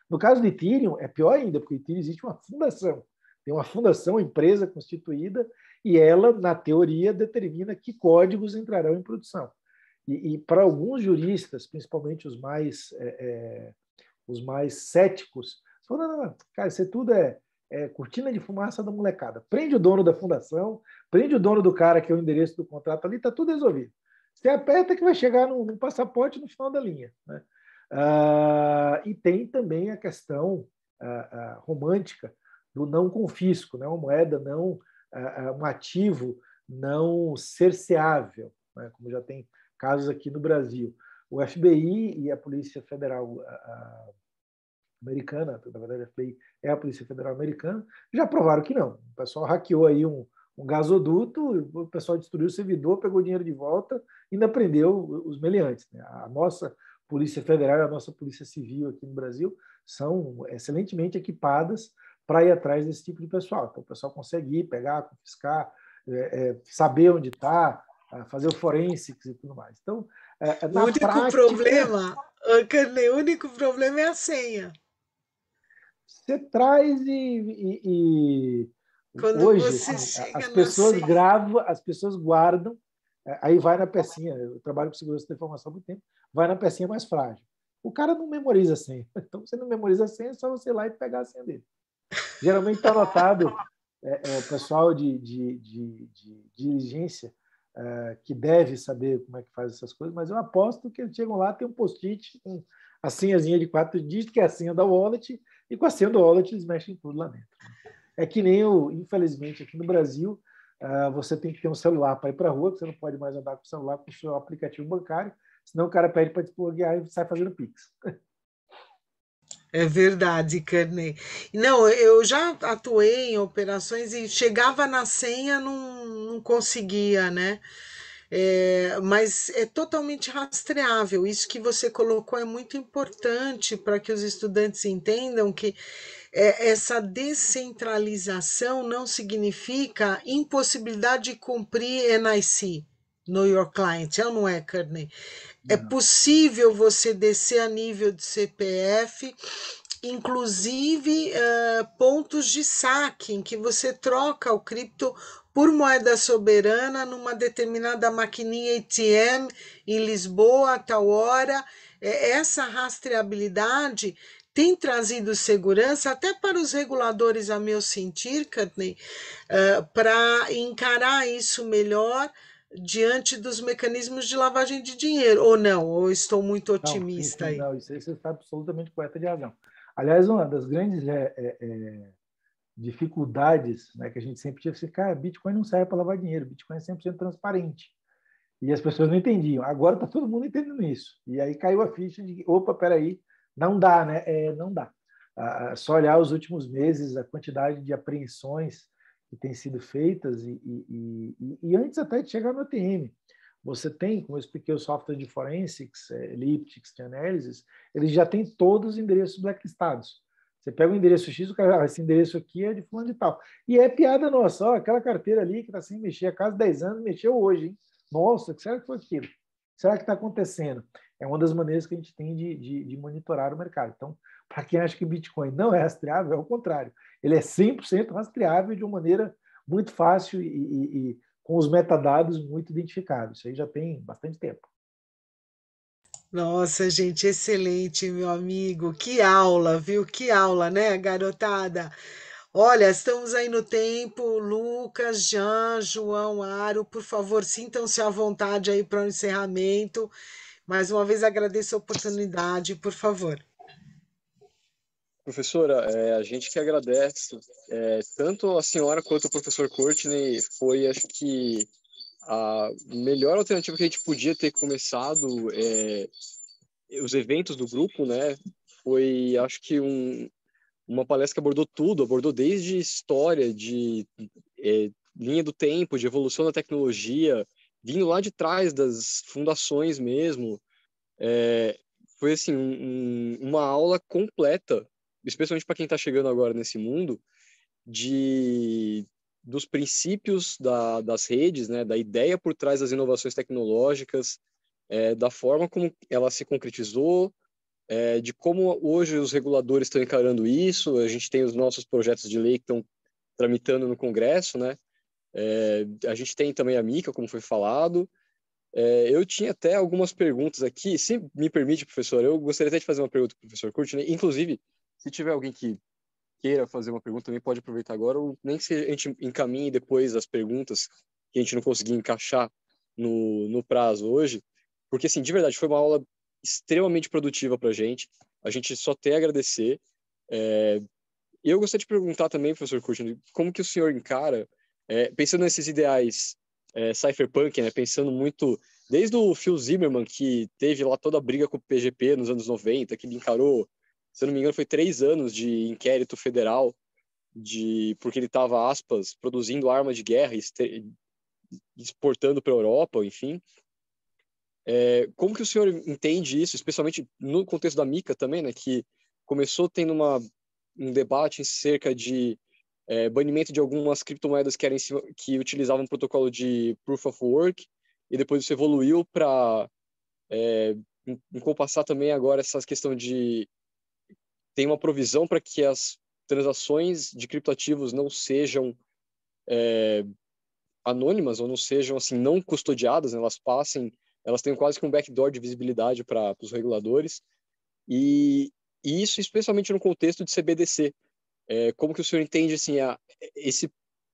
No caso do Ethereum, é pior ainda, porque o Ethereum existe uma fundação. Tem uma fundação, uma empresa constituída, e ela, na teoria, determina que códigos entrarão em produção. E, e para alguns juristas, principalmente os mais, é, é, os mais céticos, falam, não, não, não, cara, isso tudo é, é, cortina de fumaça da molecada. Prende o dono da fundação, prende o dono do cara que é o endereço do contrato ali, está tudo resolvido. Você aperta que vai chegar no, no passaporte no final da linha. Né? Ah, e tem também a questão ah, ah, romântica do não confisco, né? uma moeda não, um ativo não cerceável, né? como já tem casos aqui no Brasil. O FBI e a Polícia Federal americana, na verdade a FBI é a Polícia Federal americana, já provaram que não. O pessoal hackeou aí um, um gasoduto, o pessoal destruiu o servidor, pegou o dinheiro de volta e ainda prendeu os meliantes. Né? A nossa Polícia Federal e a nossa Polícia Civil aqui no Brasil são excelentemente equipadas para ir atrás desse tipo de pessoal. Então, o pessoal consegue ir, pegar, confiscar, é, é, saber onde está, ah, fazer o forensics e tudo mais. Então, é, é o único prática... problema, o único problema é a senha você traz e, e, e hoje as pessoas gravam, as pessoas guardam, é, aí vai na pecinha. Eu trabalho com segurança de informação muito tempo, vai na pecinha mais frágil. O cara não memoriza a senha, então você não memoriza a senha, é só você ir lá e pegar a senha dele. Geralmente está anotado é, é, pessoal de, de, de, de diligência é, que deve saber como é que faz essas coisas, mas eu aposto que eles chegam lá, tem um post-it, com a senhazinha de quatro dígitos, que é a senha da wallet, e com a 100 dólares eles mexem tudo lá dentro. É que nem, o infelizmente, aqui no Brasil, ah, você tem que ter um celular para ir para a rua, você não pode mais andar com o celular com o seu aplicativo bancário, senão o cara pede para desbloquear e sai fazendo Pix. É verdade, Carney. Não, eu já atuei em operações e chegava na senha, não, não conseguia, né? É, mas é totalmente rastreável. Isso que você colocou é muito importante para que os estudantes entendam que é, essa descentralização não significa impossibilidade de cumprir NIC. Know Your Client, é ou não é, Kearney? É possível você descer a nível de CPF, inclusive uh, pontos de saque, em que você troca o cripto por moeda soberana numa determinada maquininha ATM em Lisboa a tal hora. É, essa rastreabilidade tem trazido segurança até para os reguladores, a meu sentir, Cutney, eh, para encarar isso melhor diante dos mecanismos de lavagem de dinheiro, ou não? Ou estou muito otimista não, aí? Não, isso aí você está absolutamente correta de razão. Aliás, uma das grandes é, é dificuldades né, que a gente sempre tinha. Assim, cara, Bitcoin não serve para lavar dinheiro, Bitcoin é 100% transparente. E as pessoas não entendiam. Agora está todo mundo entendendo isso. E aí caiu a ficha de, opa, peraí, não dá, né? É, não dá. Ah, só olhar os últimos meses, a quantidade de apreensões que têm sido feitas e, e, e, e antes até de chegar no ATM. Você tem, como eu expliquei, o software de forensics, é, Elliptics, de análises, eles já têm todos os endereços blacklistados. Você pega o endereço X, o cara, ah, esse endereço aqui é de fulano de tal. E é piada nossa, ó, aquela carteira ali que está sem mexer há quase 10 anos, mexeu hoje, hein? Nossa, que será que foi aquilo? Será que está acontecendo? É uma das maneiras que a gente tem de, de, de monitorar o mercado. Então, para quem acha que Bitcoin não é rastreável, é o contrário. Ele é 100% rastreável de uma maneira muito fácil e, e, e com os metadados muito identificados. Isso aí já tem bastante tempo. Nossa, gente, excelente, meu amigo. Que aula, viu? Que aula, né, garotada? Olha, estamos aí no tempo. Lucas, Jean, João, Aro, por favor, sintam-se à vontade aí para o encerramento. Mais uma vez agradeço a oportunidade, por favor. Professora, é, a gente que agradece. É, tanto a senhora quanto o professor Courtney foi, acho que, a melhor alternativa que a gente podia ter começado é, os eventos do grupo, né? Foi, acho que um, uma palestra que abordou tudo, abordou desde história, de é, linha do tempo, de evolução da tecnologia, vindo lá de trás das fundações mesmo. É, foi assim um, uma aula completa, especialmente para quem está chegando agora nesse mundo, de dos princípios da, das redes, né, da ideia por trás das inovações tecnológicas, é, da forma como ela se concretizou, é, de como hoje os reguladores estão encarando isso. A gente tem os nossos projetos de lei que estão tramitando no Congresso, né? É, a gente tem também a MICA, como foi falado. É, eu tinha até algumas perguntas aqui. Se me permite, professor, eu gostaria até de fazer uma pergunta para o professor Curtin. Né? Inclusive, se tiver alguém que queira fazer uma pergunta também pode aproveitar agora, ou nem que a gente encaminhe depois as perguntas que a gente não conseguiu encaixar no, no prazo hoje, porque, assim, de verdade, foi uma aula extremamente produtiva para a gente, a gente só tem a agradecer. É... E eu gostaria de perguntar também, professor Curtin, como que o senhor encara, é, pensando nesses ideais é, cypherpunk, né, pensando muito desde o Phil Zimmerman, que teve lá toda a briga com o PGP nos anos 90, que ele encarou se não me engano, foi três anos de inquérito federal de porque ele estava aspas produzindo arma de guerra exportando para a Europa, enfim. É, como que o senhor entende isso, especialmente no contexto da Mica também, né, que começou tendo uma, um debate cerca de é, banimento de algumas criptomoedas que, eram, que utilizavam o protocolo de Proof of Work, e depois isso evoluiu para é, encompassar também agora essa questão de tem uma provisão para que as transações de criptoativos não sejam é, anônimas ou não sejam assim não custodiadas, né? elas passem, elas têm quase que um backdoor de visibilidade para os reguladores e, e, isso especialmente no contexto de CBDC. É, como que o senhor entende assim a, esse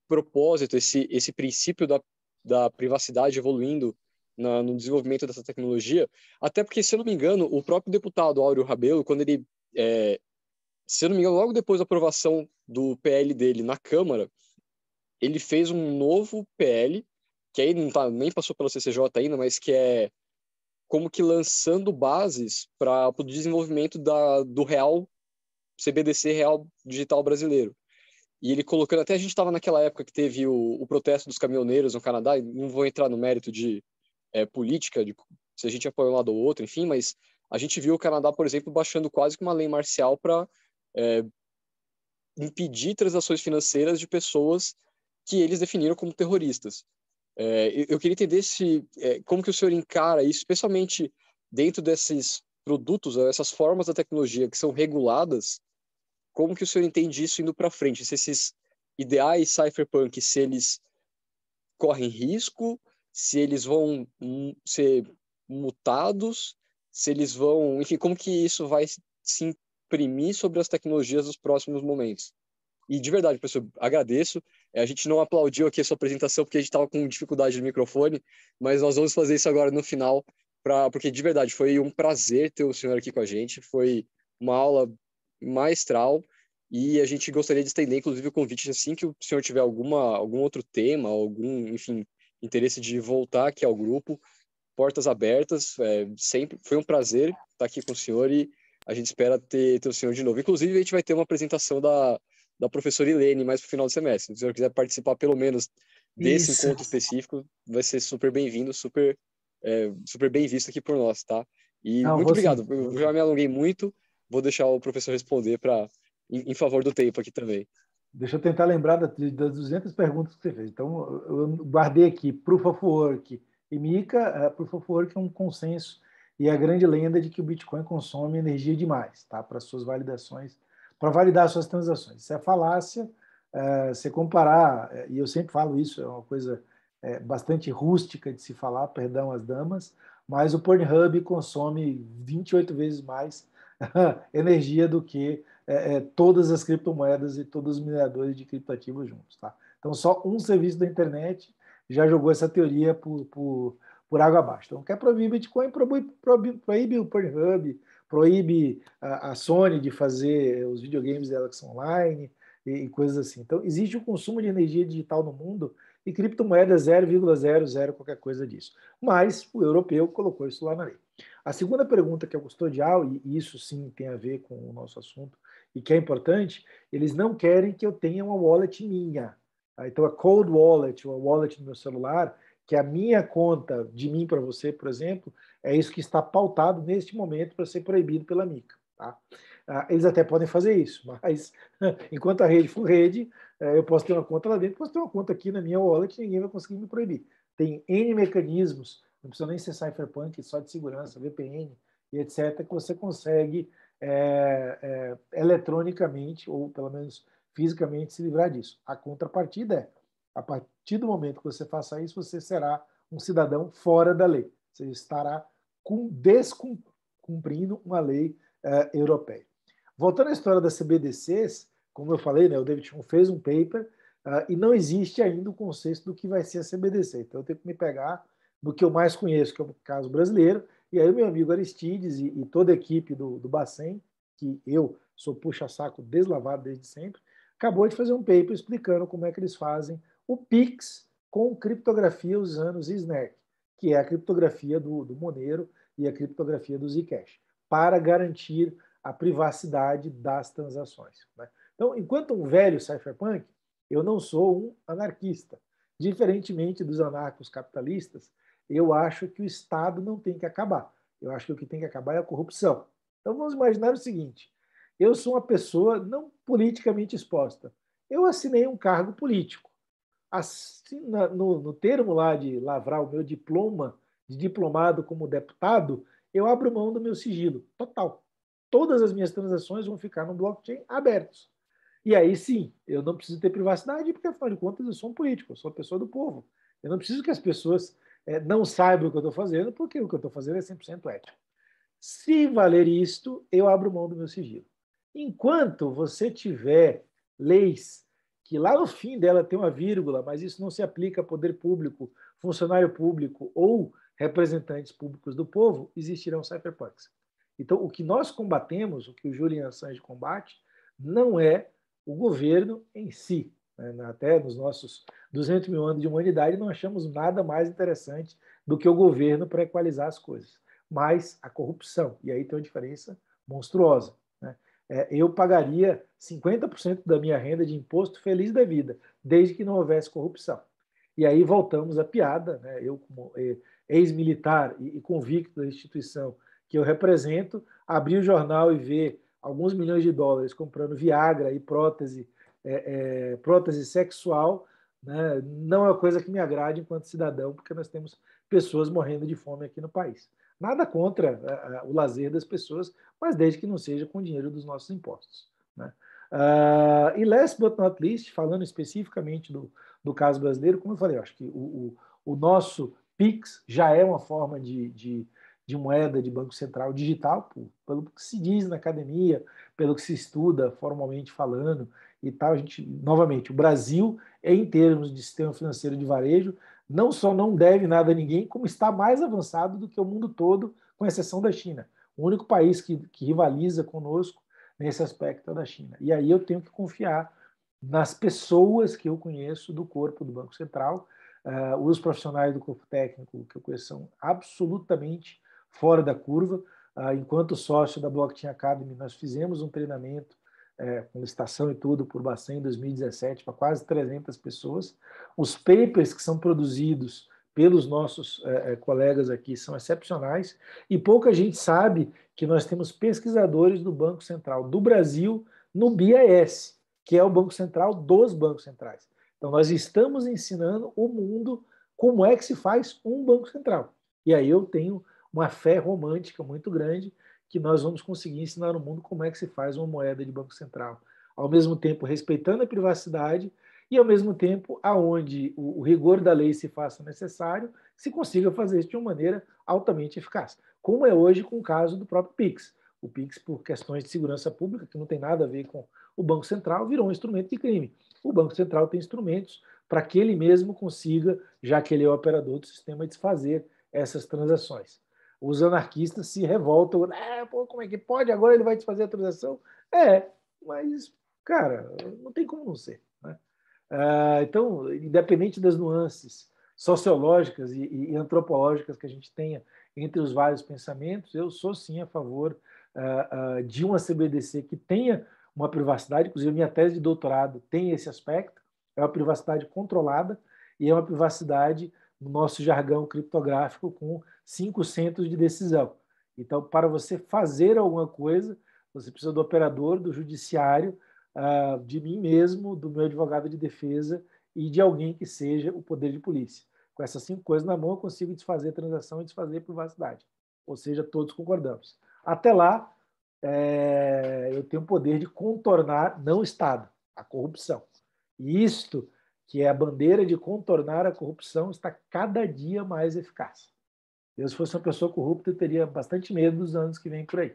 propósito, esse esse princípio da, da privacidade evoluindo na, no desenvolvimento dessa tecnologia? Até porque, se eu não me engano, o próprio deputado Áureo Rabelo, quando ele é, se eu não me engano, logo depois da aprovação do PL dele na Câmara, ele fez um novo PL, que aí não tá, nem passou pela CCJ ainda, mas que é como que lançando bases para o desenvolvimento da, do real CBDC real digital brasileiro. E ele colocando, até a gente estava naquela época que teve o, o, protesto dos caminhoneiros no Canadá, não vou entrar no mérito de é, política, de, se a gente apoia um lado ou outro, enfim, mas a gente viu o Canadá, por exemplo, baixando quase que uma lei marcial para é, impedir transações financeiras de pessoas que eles definiram como terroristas. É, eu queria entender se, é, como que o senhor encara isso, especialmente dentro desses produtos, né, essas formas da tecnologia que são reguladas, como que o senhor entende isso indo para frente? Se esses ideais cypherpunk, se eles correm risco, se eles vão ser mutados, se eles vão, enfim, como que isso vai se imprimir sobre as tecnologias dos próximos momentos. E de verdade, professor, agradeço. É, a gente não aplaudiu aqui a sua apresentação porque a gente estava com dificuldade de microfone, mas nós vamos fazer isso agora no final, pra, porque de verdade foi um prazer ter o senhor aqui com a gente. Foi uma aula maestral e a gente gostaria de estender, inclusive, o convite assim que o senhor tiver alguma, algum outro tema, algum, enfim, interesse de voltar aqui ao grupo, portas abertas. É, sempre foi um prazer estar aqui com o senhor e a gente espera ter, ter o senhor de novo. Inclusive, a gente vai ter uma apresentação da, da professora Helene mais para o final do semestre. Se o senhor quiser participar pelo menos desse Isso. encontro específico, vai ser super bem-vindo, super, é, super bem visto aqui por nós, tá? E Não, muito obrigado. Eu já me alonguei muito, vou deixar o professor responder para em, em favor do tempo aqui também. Deixa eu tentar lembrar das 200 perguntas que você fez. Então, eu guardei aqui Proof of Work e MICA. Uh, proof of Work é um consenso e a grande lenda é de que o Bitcoin consome energia demais tá? para suas validações, para validar suas transações. Isso é falácia. É, se comparar, é, e eu sempre falo isso, é uma coisa é, bastante rústica de se falar, perdão as damas, mas o Pornhub consome 28 vezes mais energia do que é, é, todas as criptomoedas e todos os mineradores de criptoativos juntos. Tá? Então, só um serviço da internet já jogou essa teoria por, por por água abaixo. Então, quer é proibir Bitcoin, proíbe, o Pornhub, proíbe a, Sony de fazer os videogames dela que são online e, coisas assim. Então, existe o um consumo de energia digital no mundo e criptomoeda 0,00 qualquer coisa disso. Mas o europeu colocou isso lá na lei. A segunda pergunta que é custodial, e isso sim tem a ver com o nosso assunto e que é importante, eles não querem que eu tenha uma wallet minha. Então, a cold wallet, uma wallet no meu celular, que a minha conta de mim para você, por exemplo, é isso que está pautado neste momento para ser proibido pela MICA. Tá? Ah, eles até podem fazer isso, mas enquanto a rede for rede, eh, eu posso ter uma conta lá dentro, posso ter uma conta aqui na minha wallet, ninguém vai conseguir me proibir. Tem N mecanismos, não precisa nem ser cypherpunk, só de segurança, VPN e etc., que você consegue é, é, eletronicamente, ou pelo menos fisicamente, se livrar disso. A contrapartida é a partir do momento que você faça isso, você será um cidadão fora da lei. Você estará descumprindo uma lei eh, europeia. Voltando à história das CBDCs, como eu falei, né, o David Chum fez um paper uh, e não existe ainda o consenso do que vai ser a CBDC. Então eu tenho que me pegar do que eu mais conheço, que é o caso brasileiro. E aí meu amigo Aristides e, e toda a equipe do, do Bacen, que eu sou puxa-saco deslavado desde sempre, acabou de fazer um paper explicando como é que eles fazem o Pix com criptografia usando o Snack, que é a criptografia do, do Monero e a criptografia do Zcash, para garantir a privacidade das transações. Né? Então, enquanto um velho cypherpunk, eu não sou um anarquista. Diferentemente dos anarcos capitalistas, eu acho que o Estado não tem que acabar. Eu acho que o que tem que acabar é a corrupção. Então vamos imaginar o seguinte: eu sou uma pessoa não politicamente exposta. Eu assinei um cargo político. Assim, no, no termo lá de lavrar o meu diploma, de diplomado como deputado, eu abro mão do meu sigilo total. Todas as minhas transações vão ficar no blockchain abertos. E aí sim, eu não preciso ter privacidade, porque afinal de contas eu sou um político, eu sou uma pessoa do povo. Eu não preciso que as pessoas é, não saibam o que eu estou fazendo, porque o que eu estou fazendo é 100% ético. Se valer isto, eu abro mão do meu sigilo. Enquanto você tiver leis que lá no fim dela tem uma vírgula, mas isso não se aplica a poder público, funcionário público ou representantes públicos do povo, existirão cyberpunks. Então, o que nós combatemos, o que o Julian Assange combate, não é o governo em si. Né? Até nos nossos 200 mil anos de humanidade, não achamos nada mais interessante do que o governo para equalizar as coisas, mas a corrupção. E aí tem uma diferença monstruosa é, eu pagaria 50% da minha renda de imposto feliz da vida, desde que não houvesse corrupção. E aí voltamos à piada, né? eu como é, ex-militar e convicto da instituição que eu represento, abrir o jornal e ver alguns milhões de dólares comprando Viagra e prótese, é, é, prótese sexual, né? não é uma coisa que me agrade enquanto cidadão, porque nós temos pessoas morrendo de fome aqui no país. Nada contra eh, eh, o lazer das pessoas, mas desde que não seja com o dinheiro dos nossos impostos. Né? Uh, e last but not least, falando especificamente do, do caso brasileiro, como eu falei, eu acho que o, o, o, nosso PIX já é uma forma de, de, de moeda de Banco Central digital, por, pelo que se diz na academia, pelo que se estuda formalmente falando e tal. A gente, novamente, o Brasil, em termos de sistema financeiro de varejo, não só não deve nada a ninguém, como está mais avançado do que o mundo todo, com exceção da China. O único país que, que rivaliza conosco nesse aspecto é da China. E aí eu tenho que confiar nas pessoas que eu conheço do corpo do Banco Central. Uh, os profissionais do corpo técnico que eu conheço são absolutamente fora da curva. Uh, enquanto sócio da Blockchain Academy, nós fizemos um treinamento é, com estação e tudo, por Bacen em 2017, para quase 300 pessoas. Os papers que são produzidos pelos nossos é, é, colegas aqui são excepcionais e pouca gente sabe que nós temos pesquisadores do Banco Central do Brasil no BIS, que é o Banco Central dos bancos centrais. Então, nós estamos ensinando o mundo como é que se faz um Banco Central. E aí eu tenho uma fé romântica muito grande que nós vamos conseguir ensinar o mundo como é que se faz uma moeda de banco central, ao mesmo tempo respeitando a privacidade e ao mesmo tempo aonde o, o rigor da lei se faça necessário, se consiga fazer isso de uma maneira altamente eficaz, como é hoje com o caso do próprio Pix. O Pix, por questões de segurança pública, que não tem nada a ver com o Banco Central, virou um instrumento de crime. O Banco Central tem instrumentos para que ele mesmo consiga, já que ele é o operador do sistema, desfazer essas transações os anarquistas se revoltam. Né? pô, como é que pode? Agora ele vai fazer a transação? É, mas, cara, não tem como não ser. Né? Ah, então, independente das nuances sociológicas e, e, antropológicas que a gente tenha entre os vários pensamentos, eu sou sim a favor ah, ah, de uma CBDC que tenha uma privacidade, inclusive minha tese de doutorado tem esse aspecto, é uma privacidade controlada e é uma privacidade no nosso jargão criptográfico, com cinco centros de decisão. Então, para você fazer alguma coisa, você precisa do operador, do judiciário, ah, de mim mesmo, do meu advogado de defesa e de alguém que seja o poder de polícia. Com essas cinco coisas na mão, eu consigo desfazer transação e desfazer privacidade. Ou seja, todos concordamos. Até lá, é, eu tenho o poder de contornar não Estado, a corrupção. E isto que é a bandeira de contornar a corrupção, está cada dia mais eficaz. Eu, se fosse uma pessoa corrupta, eu teria bastante medo dos anos que vêm por aí.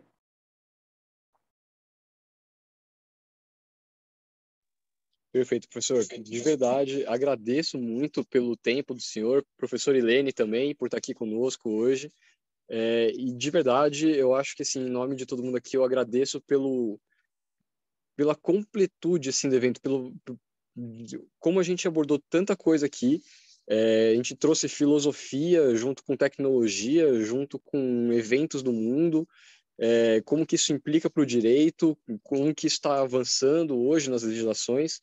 Perfeito, professor. De verdade, agradeço muito pelo tempo do senhor, professor Ilene também, por estar aqui conosco hoje. É, e de verdade, eu acho que, assim, em nome de todo mundo aqui, eu agradeço pelo, pela completude assim, do evento, pelo, como a gente abordou tanta coisa aqui, é, a gente trouxe filosofia junto com tecnologia, junto com eventos do mundo, é, como que isso implica para o direito, como que está avançando hoje nas legislações.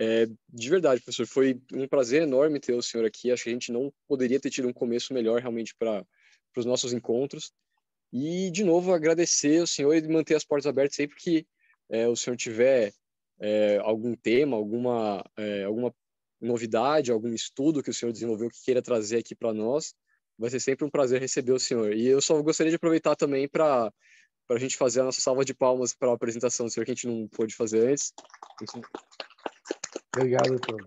É, de verdade, professor, foi um prazer enorme ter o senhor aqui. Acho que a gente não poderia ter tido um começo melhor realmente para os nossos encontros. E, de novo, agradecer ao senhor e manter as portas abertas aí, porque é, o senhor tiver é, algum tema, alguma, é, alguma novidade, algum estudo que o senhor desenvolveu que queira trazer aqui para nós. Vai ser sempre um prazer receber o senhor. E eu só gostaria de aproveitar também para para a gente fazer a nossa salva de palmas para a apresentação do senhor, que a gente não pôde fazer antes. Obrigado doutor.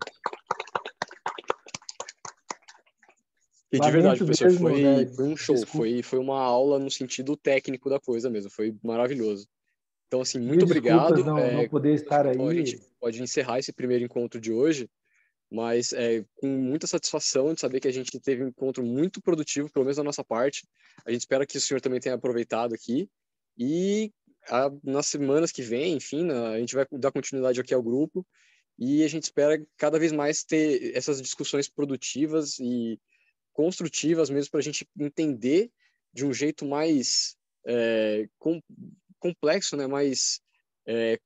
E de verdade, professor, foi, né? foi um show, foi, foi uma aula no sentido técnico da coisa mesmo, foi maravilhoso. Então, assim, muito obrigado. Não, é, não eh, poder estar aí. A gente pode encerrar esse primeiro encontro de hoje, mas é, com muita satisfação de saber que a gente teve um encontro muito produtivo, pelo menos da nossa parte. A gente espera que o senhor também tenha aproveitado aqui. E a, nas semanas que vem, enfim, a gente vai dar continuidade aqui ao grupo e a gente espera cada vez mais ter essas discussões produtivas e construtivas mesmo para a gente entender de um jeito mais é, com, complexo, né? Mas é,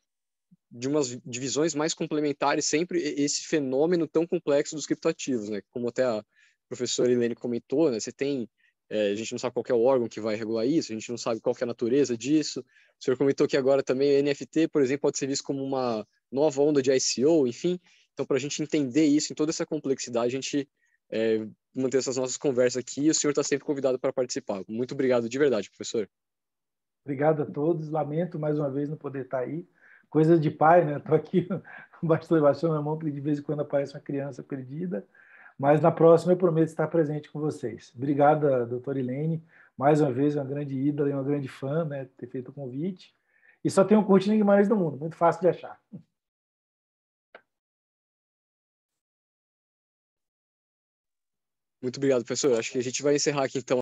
de umas divisões mais complementares sempre esse fenômeno tão complexo dos criptativos, né? Como até a professora Helene comentou, né? Você tem é, a gente não sabe qual é o órgão que vai regular isso, a gente não sabe qual é a natureza disso. O senhor comentou que agora também NFT, por exemplo, pode ser visto como uma nova onda de ICO, enfim. Então, para a gente entender isso, em toda essa complexidade, a gente é, manter essas nossas conversas aqui. o senhor está sempre convidado para participar. Muito obrigado de verdade, professor. Obrigado a todos. Lamento mais uma vez não poder estar aí. Coisas de pai, né? Estou aqui bastante baixando na mão, que de vez em quando aparece uma criança perdida. Mas na próxima eu prometo estar presente com vocês. Obrigada, doutora Ilene. Mais uma vez, uma grande ida e uma grande fã, né? Ter feito o convite. E só tem um Curtindo mais no mundo, muito fácil de achar. Muito obrigado, professor. Acho que a gente vai encerrar aqui então.